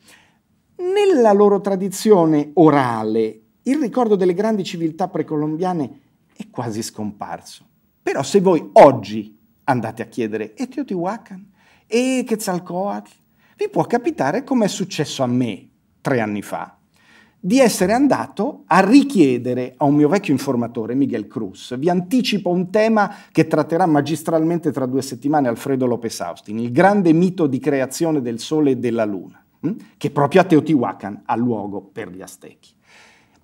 Nella loro tradizione orale il ricordo delle grandi civiltà precolombiane è quasi scomparso. Però se voi oggi andate a chiedere Etiotihuacan, e Quetzalcoatl, vi può capitare, come è successo a me tre anni fa, di essere andato a richiedere a un mio vecchio informatore, Miguel Cruz, vi anticipo un tema che tratterà magistralmente tra due settimane Alfredo Lopez Austin, il grande mito di creazione del Sole e della Luna, hm? che proprio a Teotihuacan ha luogo per gli Aztechi.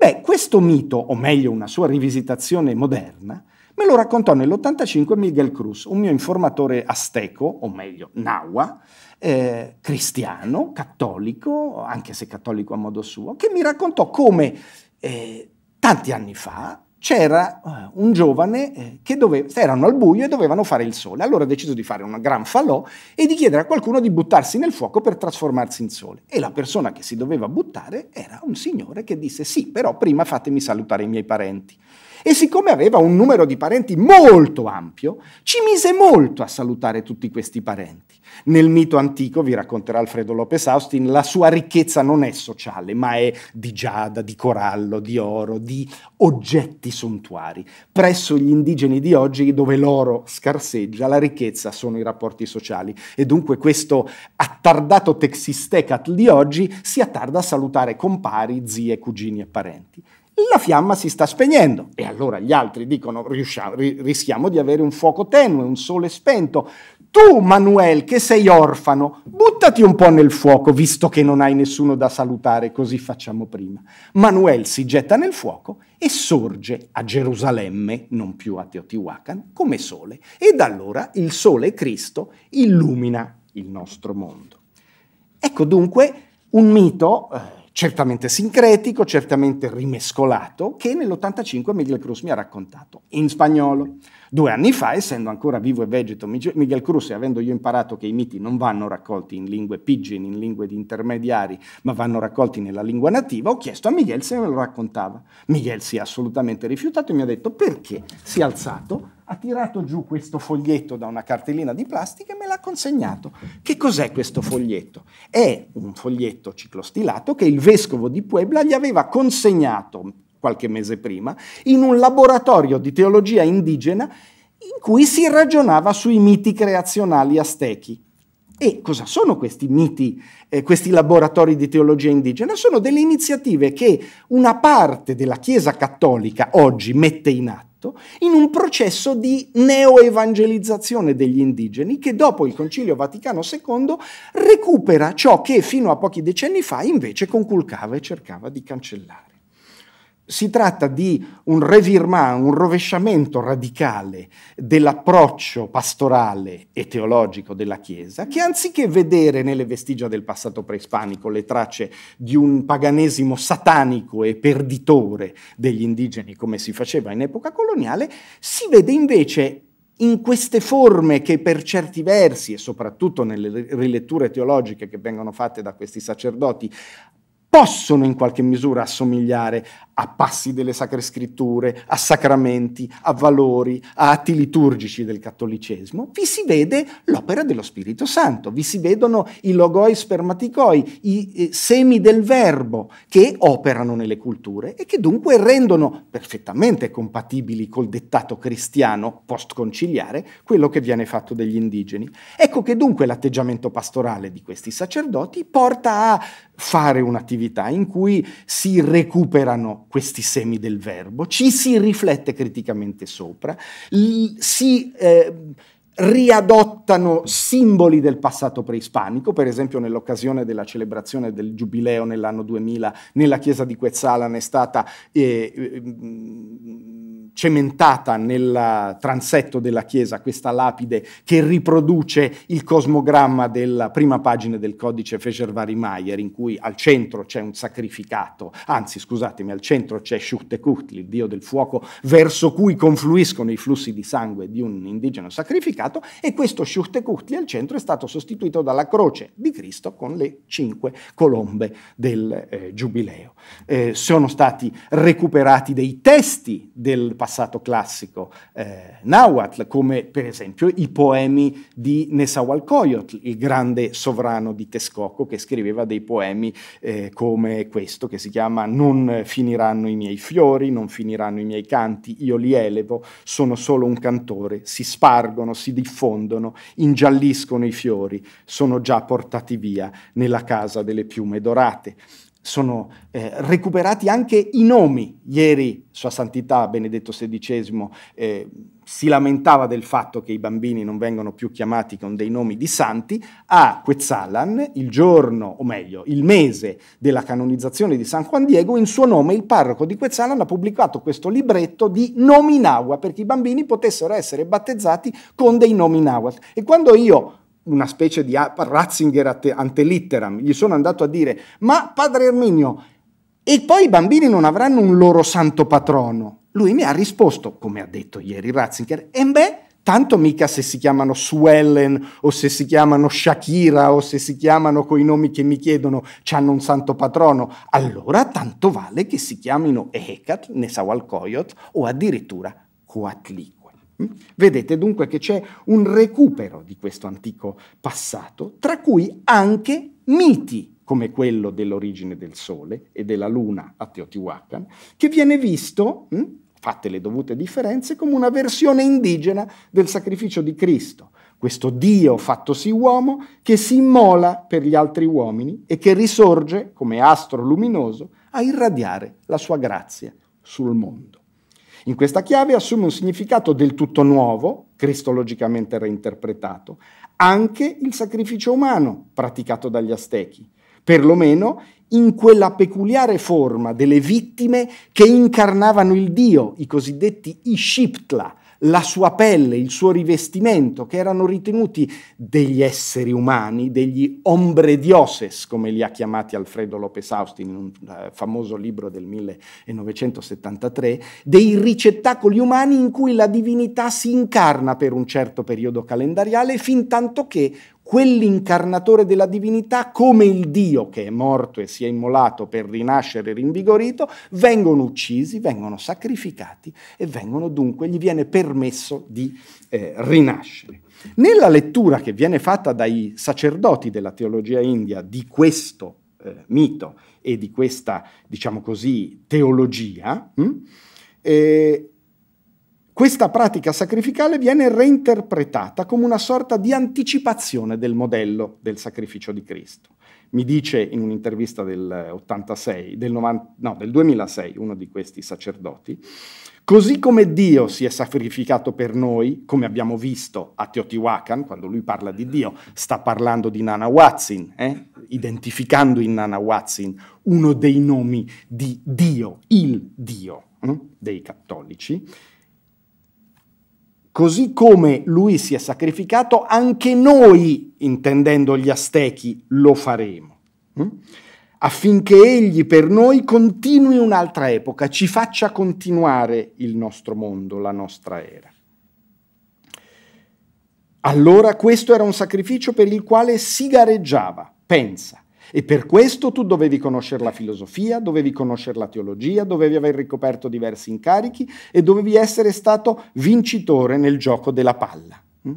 Beh, questo mito, o meglio una sua rivisitazione moderna, me lo raccontò nell'85 Miguel Cruz, un mio informatore azteco, o meglio nahua, eh, cristiano, cattolico, anche se cattolico a modo suo, che mi raccontò come eh, tanti anni fa c'era eh, un giovane eh, che doveva, erano al buio e dovevano fare il sole. Allora ha deciso di fare una gran falò e di chiedere a qualcuno di buttarsi nel fuoco per trasformarsi in sole. E la persona che si doveva buttare era un signore che disse sì, però prima fatemi salutare i miei parenti. E siccome aveva un numero di parenti molto ampio, ci mise molto a salutare tutti questi parenti. Nel mito antico, vi racconterà Alfredo Lopez Austin, la sua ricchezza non è sociale, ma è di giada, di corallo, di oro, di oggetti sontuari. Presso gli indigeni di oggi, dove l'oro scarseggia, la ricchezza sono i rapporti sociali e dunque questo attardato texistecat di oggi si attarda a salutare compari, zie, cugini e parenti la fiamma si sta spegnendo e allora gli altri dicono rischiamo di avere un fuoco tenue, un sole spento, tu, Manuel, che sei orfano, buttati un po' nel fuoco, visto che non hai nessuno da salutare, così facciamo prima. Manuel si getta nel fuoco e sorge a Gerusalemme, non più a Teotihuacan, come sole. E da allora il sole Cristo illumina il nostro mondo. Ecco dunque un mito eh, certamente sincretico, certamente rimescolato, che nell'85 Miguel Cruz mi ha raccontato in spagnolo. Due anni fa, essendo ancora vivo e vegeto Miguel Cruz e avendo io imparato che i miti non vanno raccolti in lingue pigeon, in lingue di intermediari, ma vanno raccolti nella lingua nativa, ho chiesto a Miguel se me lo raccontava. Miguel si è assolutamente rifiutato e mi ha detto perché si è alzato, ha tirato giù questo foglietto da una cartellina di plastica e me l'ha consegnato. Che cos'è questo foglietto? È un foglietto ciclostilato che il vescovo di Puebla gli aveva consegnato qualche mese prima, in un laboratorio di teologia indigena in cui si ragionava sui miti creazionali aztechi. E cosa sono questi miti, eh, questi laboratori di teologia indigena? Sono delle iniziative che una parte della Chiesa cattolica oggi mette in atto in un processo di neoevangelizzazione degli indigeni che dopo il Concilio Vaticano II recupera ciò che fino a pochi decenni fa invece conculcava e cercava di cancellare. Si tratta di un revirement, un rovesciamento radicale dell'approccio pastorale e teologico della Chiesa, che anziché vedere nelle vestigia del passato preispanico le tracce di un paganesimo satanico e perditore degli indigeni come si faceva in epoca coloniale, si vede invece in queste forme che per certi versi, e soprattutto nelle riletture teologiche che vengono fatte da questi sacerdoti, possono in qualche misura assomigliare a passi delle sacre scritture, a sacramenti, a valori, a atti liturgici del cattolicesimo, vi si vede l'opera dello Spirito Santo, vi si vedono i logoi spermaticoi, i eh, semi del verbo che operano nelle culture e che dunque rendono perfettamente compatibili col dettato cristiano post-conciliare quello che viene fatto degli indigeni. Ecco che dunque l'atteggiamento pastorale di questi sacerdoti porta a fare un'attività in cui si recuperano questi semi del verbo, ci si riflette criticamente sopra, si eh, riadottano simboli del passato preispanico, per esempio nell'occasione della celebrazione del giubileo nell'anno 2000 nella chiesa di Quetzalan è stata... Eh, eh, cementata nel transetto della chiesa questa lapide che riproduce il cosmogramma della prima pagina del codice Fescher-Varimayer in cui al centro c'è un sacrificato, anzi scusatemi, al centro c'è Shuhtekutli, il dio del fuoco, verso cui confluiscono i flussi di sangue di un indigeno sacrificato e questo Shuhtekutli al centro è stato sostituito dalla croce di Cristo con le cinque colombe del eh, Giubileo. Eh, sono stati recuperati dei testi del passato classico eh, náhuatl, come per esempio i poemi di Nezahualcoyotl, il grande sovrano di Texcoco che scriveva dei poemi eh, come questo che si chiama Non finiranno i miei fiori, non finiranno i miei canti, io li elevo, sono solo un cantore, si spargono, si diffondono, ingialliscono i fiori, sono già portati via nella casa delle piume dorate sono eh, recuperati anche i nomi. Ieri Sua Santità Benedetto XVI eh, si lamentava del fatto che i bambini non vengono più chiamati con dei nomi di santi. A Quezzalan, il giorno, o meglio, il mese della canonizzazione di San Juan Diego, in suo nome il parroco di Quezzalan ha pubblicato questo libretto di nomi in agua perché i bambini potessero essere battezzati con dei nomi in agua. E quando io una specie di Ratzinger ante litteram, gli sono andato a dire, ma padre Erminio, e poi i bambini non avranno un loro santo patrono? Lui mi ha risposto, come ha detto ieri Ratzinger, e beh, tanto mica se si chiamano Swellen, o se si chiamano Shakira o se si chiamano coi nomi che mi chiedono, hanno un santo patrono, allora tanto vale che si chiamino Ehecat, Nesahualcoyot o addirittura Coatlicue. Mm? Vedete dunque che c'è un recupero di questo antico passato, tra cui anche miti come quello dell'origine del Sole e della Luna a Teotihuacan, che viene visto, mm? fatte le dovute differenze, come una versione indigena del sacrificio di Cristo, questo Dio fattosi uomo che si immola per gli altri uomini e che risorge come astro luminoso a irradiare la sua grazia sul mondo. In questa chiave assume un significato del tutto nuovo, cristologicamente reinterpretato, anche il sacrificio umano praticato dagli Aztechi, perlomeno in quella peculiare forma delle vittime che incarnavano il dio, i cosiddetti Ishiptla, la sua pelle, il suo rivestimento, che erano ritenuti degli esseri umani, degli ombre dioses, come li ha chiamati Alfredo Lopez Austin in un eh, famoso libro del 1973, dei ricettacoli umani in cui la divinità si incarna per un certo periodo calendariale, fin tanto che quell'incarnatore della divinità, come il Dio che è morto e si è immolato per rinascere rinvigorito, vengono uccisi, vengono sacrificati e vengono dunque, gli viene permesso di eh, rinascere. Nella lettura che viene fatta dai sacerdoti della teologia india di questo eh, mito e di questa, diciamo così, teologia, mh, hm, eh, questa pratica sacrificale viene reinterpretata come una sorta di anticipazione del modello del sacrificio di Cristo. Mi dice in un'intervista del, 86, eh, del, 90, no, del 2006 uno di questi sacerdoti, Così come Dio si è sacrificato per noi, come abbiamo visto a Teotihuacan, quando lui parla di Dio, sta parlando di Nana Watson, eh? identificando in Nana Watson uno dei nomi di Dio, il Dio mm, dei cattolici, Così come lui si è sacrificato, anche noi, intendendo gli Aztechi, lo faremo. Hm? Affinché egli per noi continui un'altra epoca, ci faccia continuare il nostro mondo, la nostra era. Allora questo era un sacrificio per il quale si gareggiava, pensa. E per questo tu dovevi conoscere la filosofia, dovevi conoscere la teologia, dovevi aver ricoperto diversi incarichi e dovevi essere stato vincitore nel gioco della palla. Mm?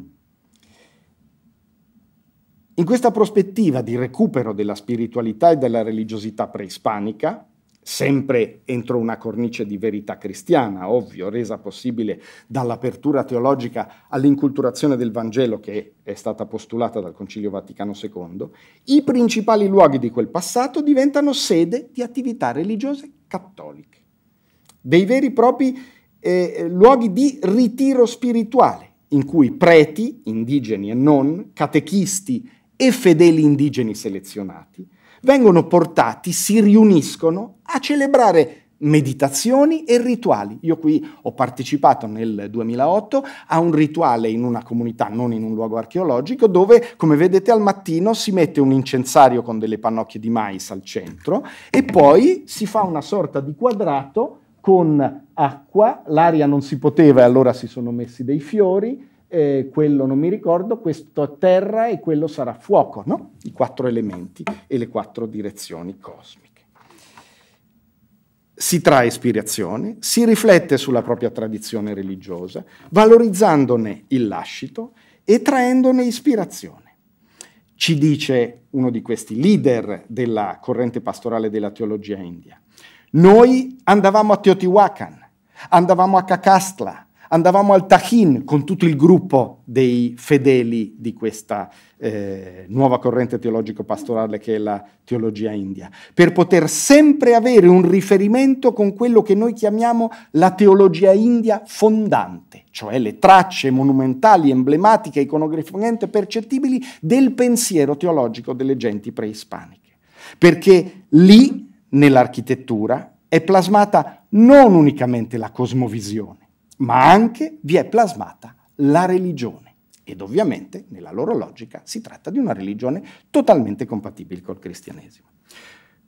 In questa prospettiva di recupero della spiritualità e della religiosità preispanica, sempre entro una cornice di verità cristiana, ovvio, resa possibile dall'apertura teologica all'inculturazione del Vangelo che è stata postulata dal Concilio Vaticano II, i principali luoghi di quel passato diventano sede di attività religiose cattoliche, dei veri e propri eh, luoghi di ritiro spirituale, in cui preti, indigeni e non, catechisti e fedeli indigeni selezionati, vengono portati, si riuniscono a celebrare meditazioni e rituali. Io qui ho partecipato nel 2008 a un rituale in una comunità, non in un luogo archeologico, dove, come vedete, al mattino si mette un incensario con delle pannocchie di mais al centro e poi si fa una sorta di quadrato con acqua, l'aria non si poteva e allora si sono messi dei fiori, eh, quello non mi ricordo, questo terra e quello sarà fuoco, no? I quattro elementi e le quattro direzioni cosmiche. Si trae ispirazione, si riflette sulla propria tradizione religiosa, valorizzandone il lascito e traendone ispirazione. Ci dice uno di questi leader della corrente pastorale della teologia india. Noi andavamo a Teotihuacan, andavamo a Cacastla, andavamo al Tahin con tutto il gruppo dei fedeli di questa eh, nuova corrente teologico-pastorale che è la teologia india, per poter sempre avere un riferimento con quello che noi chiamiamo la teologia india fondante, cioè le tracce monumentali, emblematiche, iconograficamente percettibili del pensiero teologico delle genti preispaniche. Perché lì, nell'architettura, è plasmata non unicamente la cosmovisione, ma anche vi è plasmata la religione. Ed ovviamente, nella loro logica, si tratta di una religione totalmente compatibile col cristianesimo.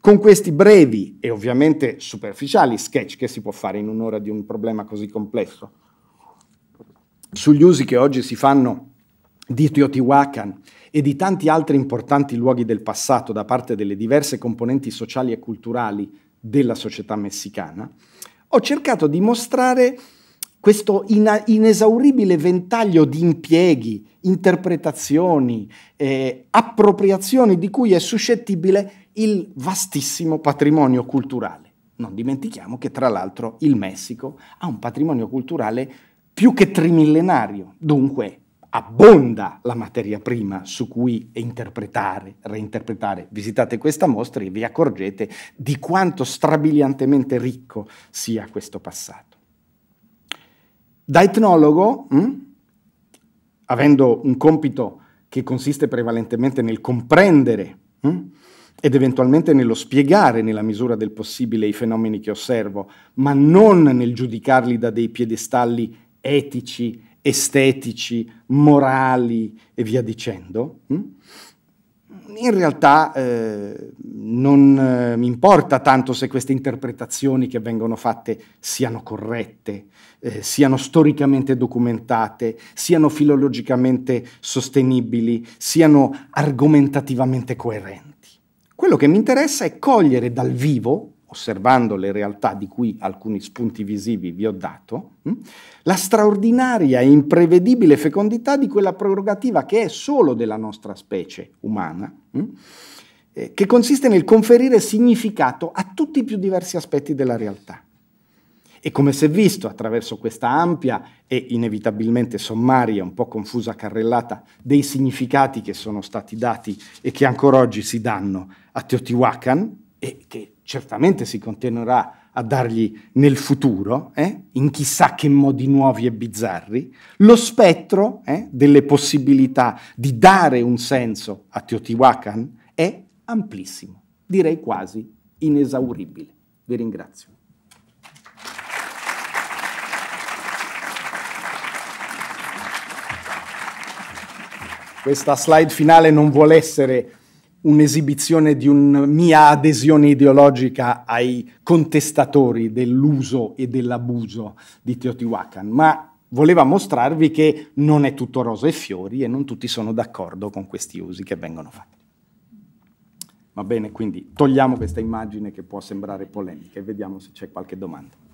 Con questi brevi e ovviamente superficiali sketch che si può fare in un'ora di un problema così complesso, sugli usi che oggi si fanno di Teotihuacan e di tanti altri importanti luoghi del passato da parte delle diverse componenti sociali e culturali della società messicana, ho cercato di mostrare questo inesauribile ventaglio di impieghi, interpretazioni, eh, appropriazioni di cui è suscettibile il vastissimo patrimonio culturale. Non dimentichiamo che tra l'altro il Messico ha un patrimonio culturale più che trimillenario, dunque abbonda la materia prima su cui interpretare, reinterpretare. Visitate questa mostra e vi accorgete di quanto strabiliantemente ricco sia questo passato. Da etnologo, mh, hm, avendo un compito che consiste prevalentemente nel comprendere mh, hm, ed eventualmente nello spiegare nella misura del possibile i fenomeni che osservo, ma non nel giudicarli da dei piedestalli etici, estetici, morali e via dicendo, mh, hm, in realtà eh, non eh, mi importa tanto se queste interpretazioni che vengono fatte siano corrette, eh, siano storicamente documentate, siano filologicamente sostenibili, siano argomentativamente coerenti. Quello che mi interessa è cogliere dal vivo, osservando le realtà di cui alcuni spunti visivi vi ho dato, mh, hm, la straordinaria e imprevedibile fecondità di quella prerogativa che è solo della nostra specie umana, Mm? Eh, che consiste nel conferire significato a tutti i più diversi aspetti della realtà. E come si è visto attraverso questa ampia e inevitabilmente sommaria, un po' confusa carrellata dei significati che sono stati dati e che ancora oggi si danno a Teotihuacan e che certamente si continuerà a a dargli nel futuro, eh, in chissà che modi nuovi e bizzarri, lo spettro eh, delle possibilità di dare un senso a Teotihuacan è amplissimo, direi quasi inesauribile. Vi ringrazio. Questa slide finale non vuole essere un'esibizione di una mia adesione ideologica ai contestatori dell'uso e dell'abuso di Teotihuacan, ma voleva mostrarvi che non è tutto rose e fiori e non tutti sono d'accordo con questi usi che vengono fatti. Va bene, quindi togliamo questa immagine che può sembrare polemica e vediamo se c'è qualche domanda.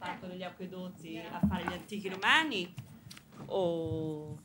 fatto degli acquedotti a fare gli antichi romani o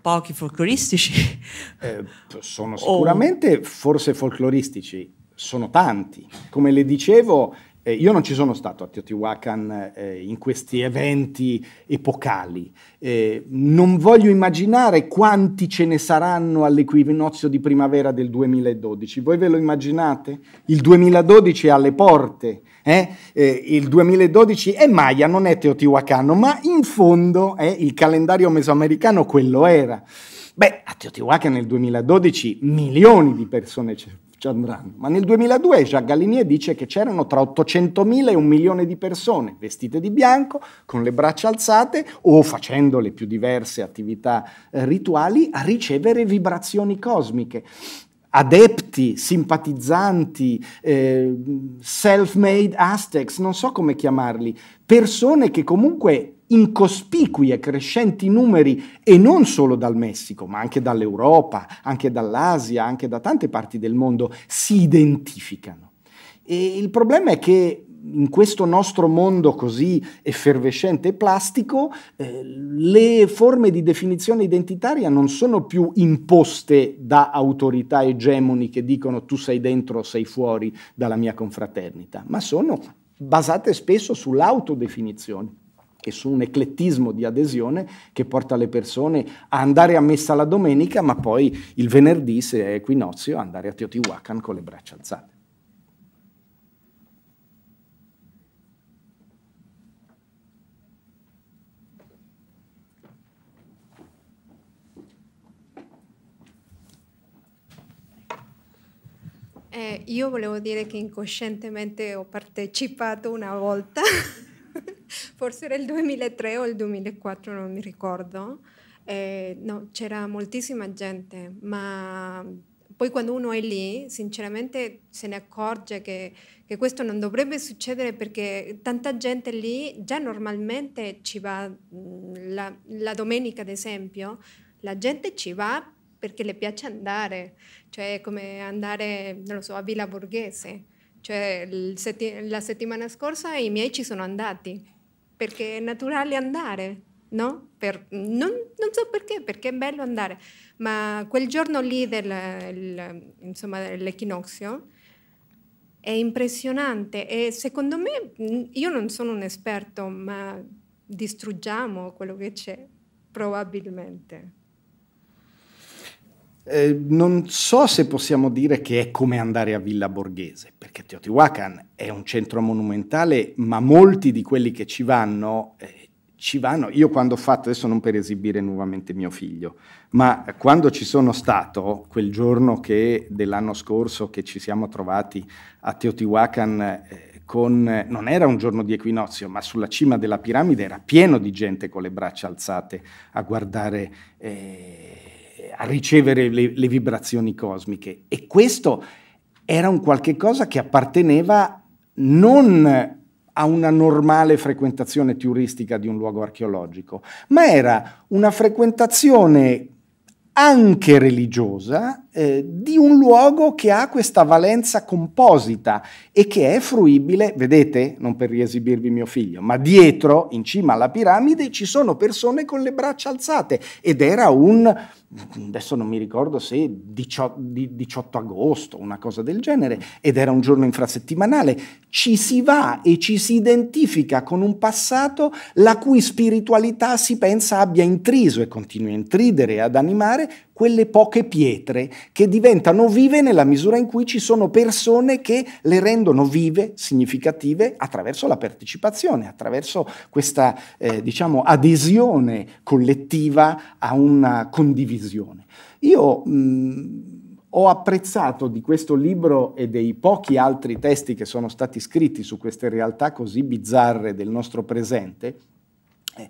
pochi folcloristici? <laughs> Eh, sono sicuramente o... forse folcloristici, sono tanti. Come le dicevo, eh, io non ci sono stato a Teotihuacan eh, in questi eventi epocali. Eh, non voglio immaginare quanti ce ne saranno all'equinozio di primavera del 2012. Voi ve lo immaginate? Il 2012 è alle porte. Eh? Eh, il 2012 è Maya, non è Teotihuacano, ma in fondo eh, il calendario mesoamericano quello era. Beh, a Teotihuacan nel 2012 milioni di persone c'erano Chandran. Ma nel 2002 Jacques Gallinier dice che c'erano tra 800.000 e un milione di persone vestite di bianco, con le braccia alzate o facendo le più diverse attività eh, rituali a ricevere vibrazioni cosmiche. Adepti, simpatizzanti, eh, self-made Aztecs, non so come chiamarli, persone che comunque in cospicui e crescenti numeri e non solo dal Messico, ma anche dall'Europa, anche dall'Asia, anche da tante parti del mondo si identificano. E il problema è che in questo nostro mondo così effervescente e plastico, eh, le forme di definizione identitaria non sono più imposte da autorità egemoni che dicono tu sei dentro o sei fuori dalla mia confraternita, ma sono basate spesso sull'autodefinizione e su un eclettismo di adesione che porta le persone a andare a messa la domenica, ma poi il venerdì, se è equinozio, andare a Teotihuacan con le braccia alzate. Eh, io volevo dire che incoscientemente ho partecipato una volta <laughs> forse era il 2003 o il 2004, non mi ricordo. Eh, no, c'era moltissima gente, ma poi quando uno è lì, sinceramente se ne accorge che, che, questo non dovrebbe succedere perché tanta gente lì già normalmente ci va, mm, la, la domenica ad esempio, la gente ci va perché le piace andare, cioè è come andare, non lo so, a Villa Borghese. Cioè, la settimana scorsa i miei ci sono andati perché è naturale andare, no? Per, non, non, so perché, perché è bello andare, ma quel giorno lì dell'equinozio è impressionante e secondo me, io non sono un esperto, ma distruggiamo quello che c'è, probabilmente. Eh, non so se possiamo dire che è come andare a Villa Borghese, perché Teotihuacan è un centro monumentale, ma molti di quelli che ci vanno, eh, ci vanno. Io quando ho fatto, adesso non per esibire nuovamente mio figlio, ma quando ci sono stato, quel giorno che, dell'anno scorso che ci siamo trovati a Teotihuacan, eh, con, non era un giorno di equinozio, ma sulla cima della piramide era pieno di gente con le braccia alzate a guardare eh, a ricevere le, le vibrazioni cosmiche. E questo era un qualche cosa che apparteneva non a una normale frequentazione turistica di un luogo archeologico, ma era una frequentazione anche religiosa eh, di un luogo che ha questa valenza composita e che è fruibile, vedete, non per riesibirvi mio figlio, ma dietro, in cima alla piramide, ci sono persone con le braccia alzate ed era un, adesso non mi ricordo se 18 agosto, una cosa del genere, ed era un giorno infrasettimanale, ci si va e ci si identifica con un passato la cui spiritualità si pensa abbia intriso e continua a intridere e ad animare quelle poche pietre che diventano vive nella misura in cui ci sono persone che le rendono vive, significative, attraverso la partecipazione, attraverso questa eh, diciamo, adesione collettiva a una condivisione. Io mh, mm, ho apprezzato di questo libro e dei pochi altri testi che sono stati scritti su queste realtà così bizzarre del nostro presente, eh,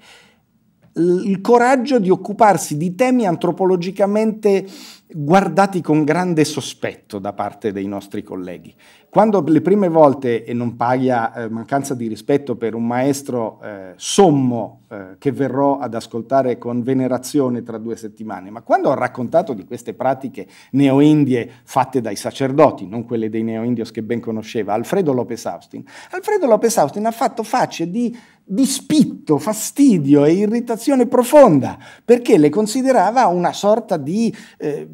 il coraggio di occuparsi di temi antropologicamente guardati con grande sospetto da parte dei nostri colleghi. Quando le prime volte, e non paga eh, mancanza di rispetto per un maestro eh, sommo eh, che verrò ad ascoltare con venerazione tra due settimane, ma quando ho raccontato di queste pratiche neo-indie fatte dai sacerdoti, non quelle dei neo-indios che ben conosceva, Alfredo Lopez Austin, Alfredo Lopez Austin ha fatto facce di di spitto, fastidio e irritazione profonda, perché le considerava una sorta di eh,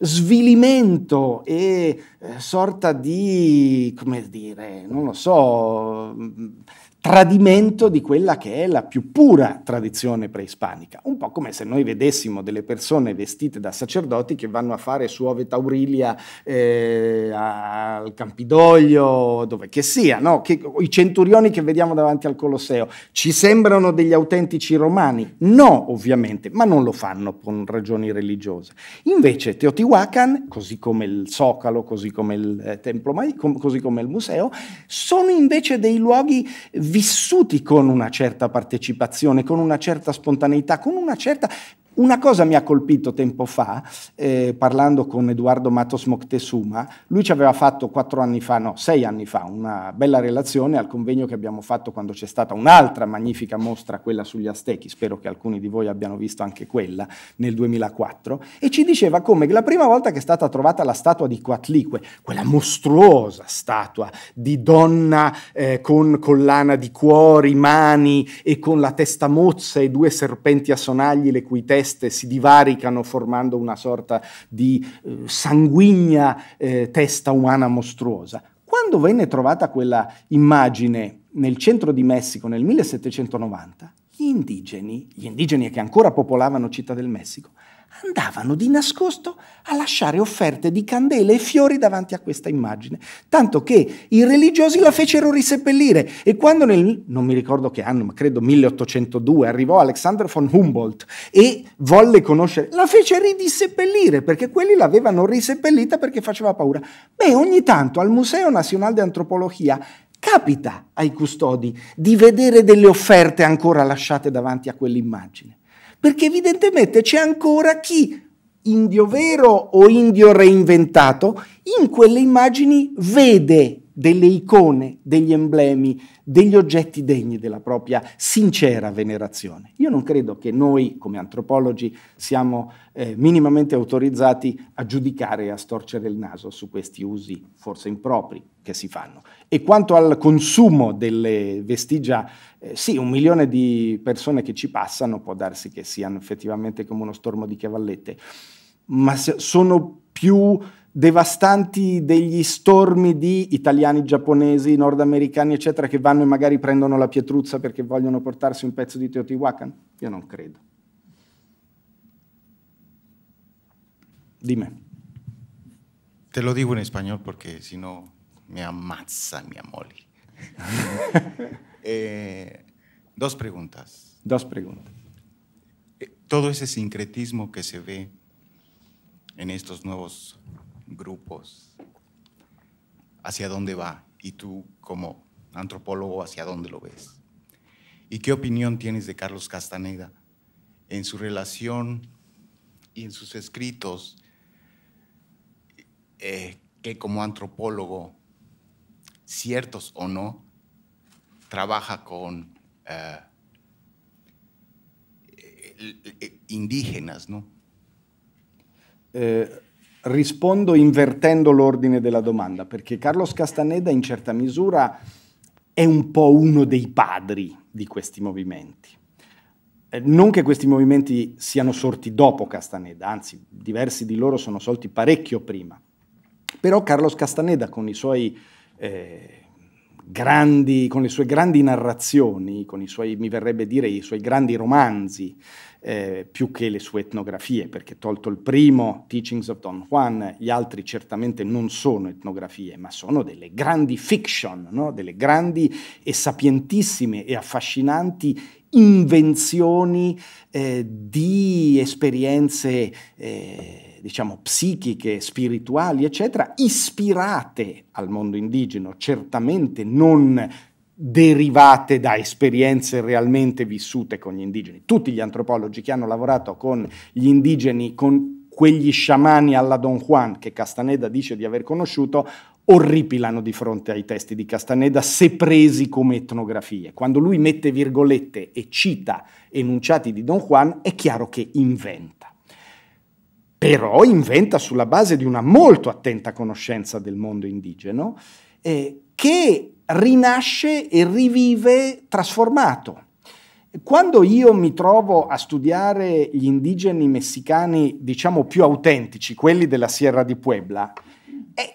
svilimento e eh, sorta di, come dire, non lo so tradimento di quella che è la più pura tradizione preispanica, un po' come se noi vedessimo delle persone vestite da sacerdoti che vanno a fare suove taurilia eh, al Campidoglio, dove che sia, no? che, i centurioni che vediamo davanti al Colosseo, ci sembrano degli autentici romani? No, ovviamente, ma non lo fanno con ragioni religiose. Invece Teotihuacan, così come il Zocalo, così come il eh, Templo Mai, così come il museo, sono invece dei luoghi vissuti con una certa partecipazione, con una certa spontaneità, con una certa una cosa mi ha colpito tempo fa, eh, parlando con Edoardo Matos Moctezuma, lui ci aveva fatto quattro anni fa, no, sei anni fa, una bella relazione al convegno che abbiamo fatto quando c'è stata un'altra magnifica mostra, quella sugli Aztechi, spero che alcuni di voi abbiano visto anche quella, nel 2004, e ci diceva come la prima volta che è stata trovata la statua di Coatlique, quella mostruosa statua di donna eh, con collana di cuori, mani e con la testa mozza e due serpenti a sonagli le cui teste teste si divaricano formando una sorta di eh, sanguigna eh, testa umana mostruosa. Quando venne trovata quella immagine nel centro di Messico nel 1790, gli indigeni, gli indigeni che ancora popolavano Città del Messico, andavano di nascosto a lasciare offerte di candele e fiori davanti a questa immagine, tanto che i religiosi la fecero riseppellire e quando nel, non mi ricordo che anno, ma credo 1802, arrivò Alexander von Humboldt e volle conoscere, la fece ridiseppellire perché quelli l'avevano riseppellita perché faceva paura. Beh, ogni tanto al Museo Nazionale di Antropologia capita ai custodi di vedere delle offerte ancora lasciate davanti a quell'immagine perché evidentemente c'è ancora chi, indio vero o indio reinventato, in quelle immagini vede delle icone, degli emblemi, degli oggetti degni della propria sincera venerazione. Io non credo che noi come antropologi siamo eh, minimamente autorizzati a giudicare e a storcere il naso su questi usi forse impropri che si fanno. E quanto al consumo delle vestigia, eh, sì, un milione di persone che ci passano può darsi che siano effettivamente come uno stormo di cavallette, ma sono più devastanti degli stormi di italiani, giapponesi, nordamericani, eccetera, che vanno e magari prendono la pietruzza perché vogliono portarsi un pezzo di Teotihuacan? Io non credo. Dime. Te lo digo in spagnolo perché sennò... no Me amaza, mi amor. <laughs> Eh, dos preguntas. Dos preguntas. Eh, todo ese sincretismo que se ve en estos nuevos grupos, ¿hacia dónde va? Y tú como antropólogo, ¿hacia dónde lo ves? ¿Y qué opinión tienes de Carlos Castaneda en su relación y en sus escritos eh, que como antropólogo ciertos o no, trabaja con eh, eh, eh, indígenas, ¿no? Eh, rispondo invertendo l'ordine della domanda, perché Carlos Castaneda in certa misura è un po' uno dei padri di questi movimenti. Eh, non che questi movimenti siano sorti dopo Castaneda, anzi diversi di loro sono sorti parecchio prima, però Carlos Castaneda con i suoi eh, grandi, con le sue grandi narrazioni, con i suoi, mi verrebbe dire, i suoi grandi romanzi, eh, più che le sue etnografie, perché tolto il primo, Teachings of Don Juan, gli altri certamente non sono etnografie, ma sono delle grandi fiction, no? delle grandi e sapientissime e affascinanti invenzioni eh, di esperienze. Eh, diciamo, psichiche, spirituali, eccetera, ispirate al mondo indigeno, certamente non derivate da esperienze realmente vissute con gli indigeni. Tutti gli antropologi che hanno lavorato con gli indigeni, con quegli sciamani alla Don Juan che Castaneda dice di aver conosciuto, orripilano di fronte ai testi di Castaneda se presi come etnografie. Quando lui mette virgolette e cita enunciati di Don Juan, è chiaro che inventa però inventa sulla base di una molto attenta conoscenza del mondo indigeno, eh, che rinasce e rivive trasformato. Quando io mi trovo a studiare gli indigeni messicani, diciamo più autentici, quelli della Sierra di Puebla, eh,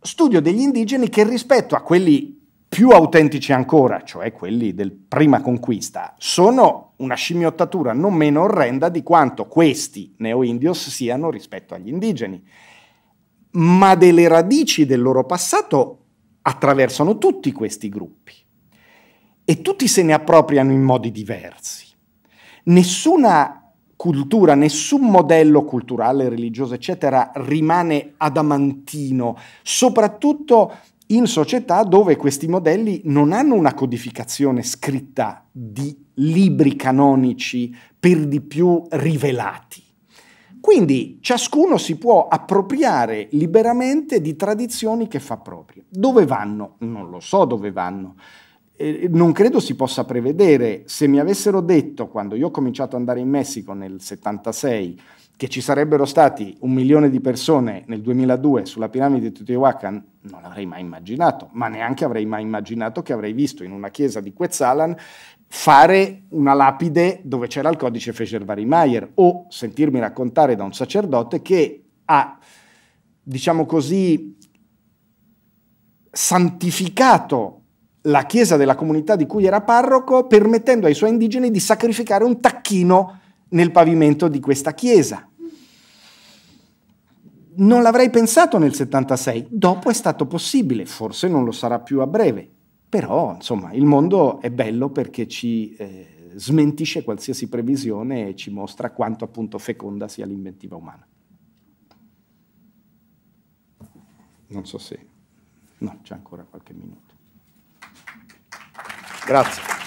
studio degli indigeni che rispetto a quelli più autentici ancora, cioè quelli del prima conquista, sono una scimmiottatura non meno orrenda di quanto questi neo-indios siano rispetto agli indigeni. Ma delle radici del loro passato attraversano tutti questi gruppi e tutti se ne appropriano in modi diversi. Nessuna cultura, nessun modello culturale, religioso, eccetera, rimane adamantino, soprattutto in società dove questi modelli non hanno una codificazione scritta di libri canonici per di più rivelati. Quindi ciascuno si può appropriare liberamente di tradizioni che fa proprie. Dove vanno? Non lo so dove vanno. Eh, non credo si possa prevedere. Se mi avessero detto, quando io ho cominciato ad andare in Messico nel 76, che ci sarebbero stati un milione di persone nel 2002 sulla piramide di Teotihuacan non avrei mai immaginato, ma neanche avrei mai immaginato che avrei visto in una chiesa di Quetzalan fare una lapide dove c'era il codice Fescher-Varimayer o sentirmi raccontare da un sacerdote che ha, diciamo così, santificato la chiesa della comunità di cui era parroco permettendo ai suoi indigeni di sacrificare un tacchino nel pavimento di questa chiesa non l'avrei pensato nel 76, dopo è stato possibile, forse non lo sarà più a breve, però insomma il mondo è bello perché ci eh, smentisce qualsiasi previsione e ci mostra quanto appunto feconda sia l'inventiva umana. Non so se... No, c'è ancora qualche minuto. Grazie.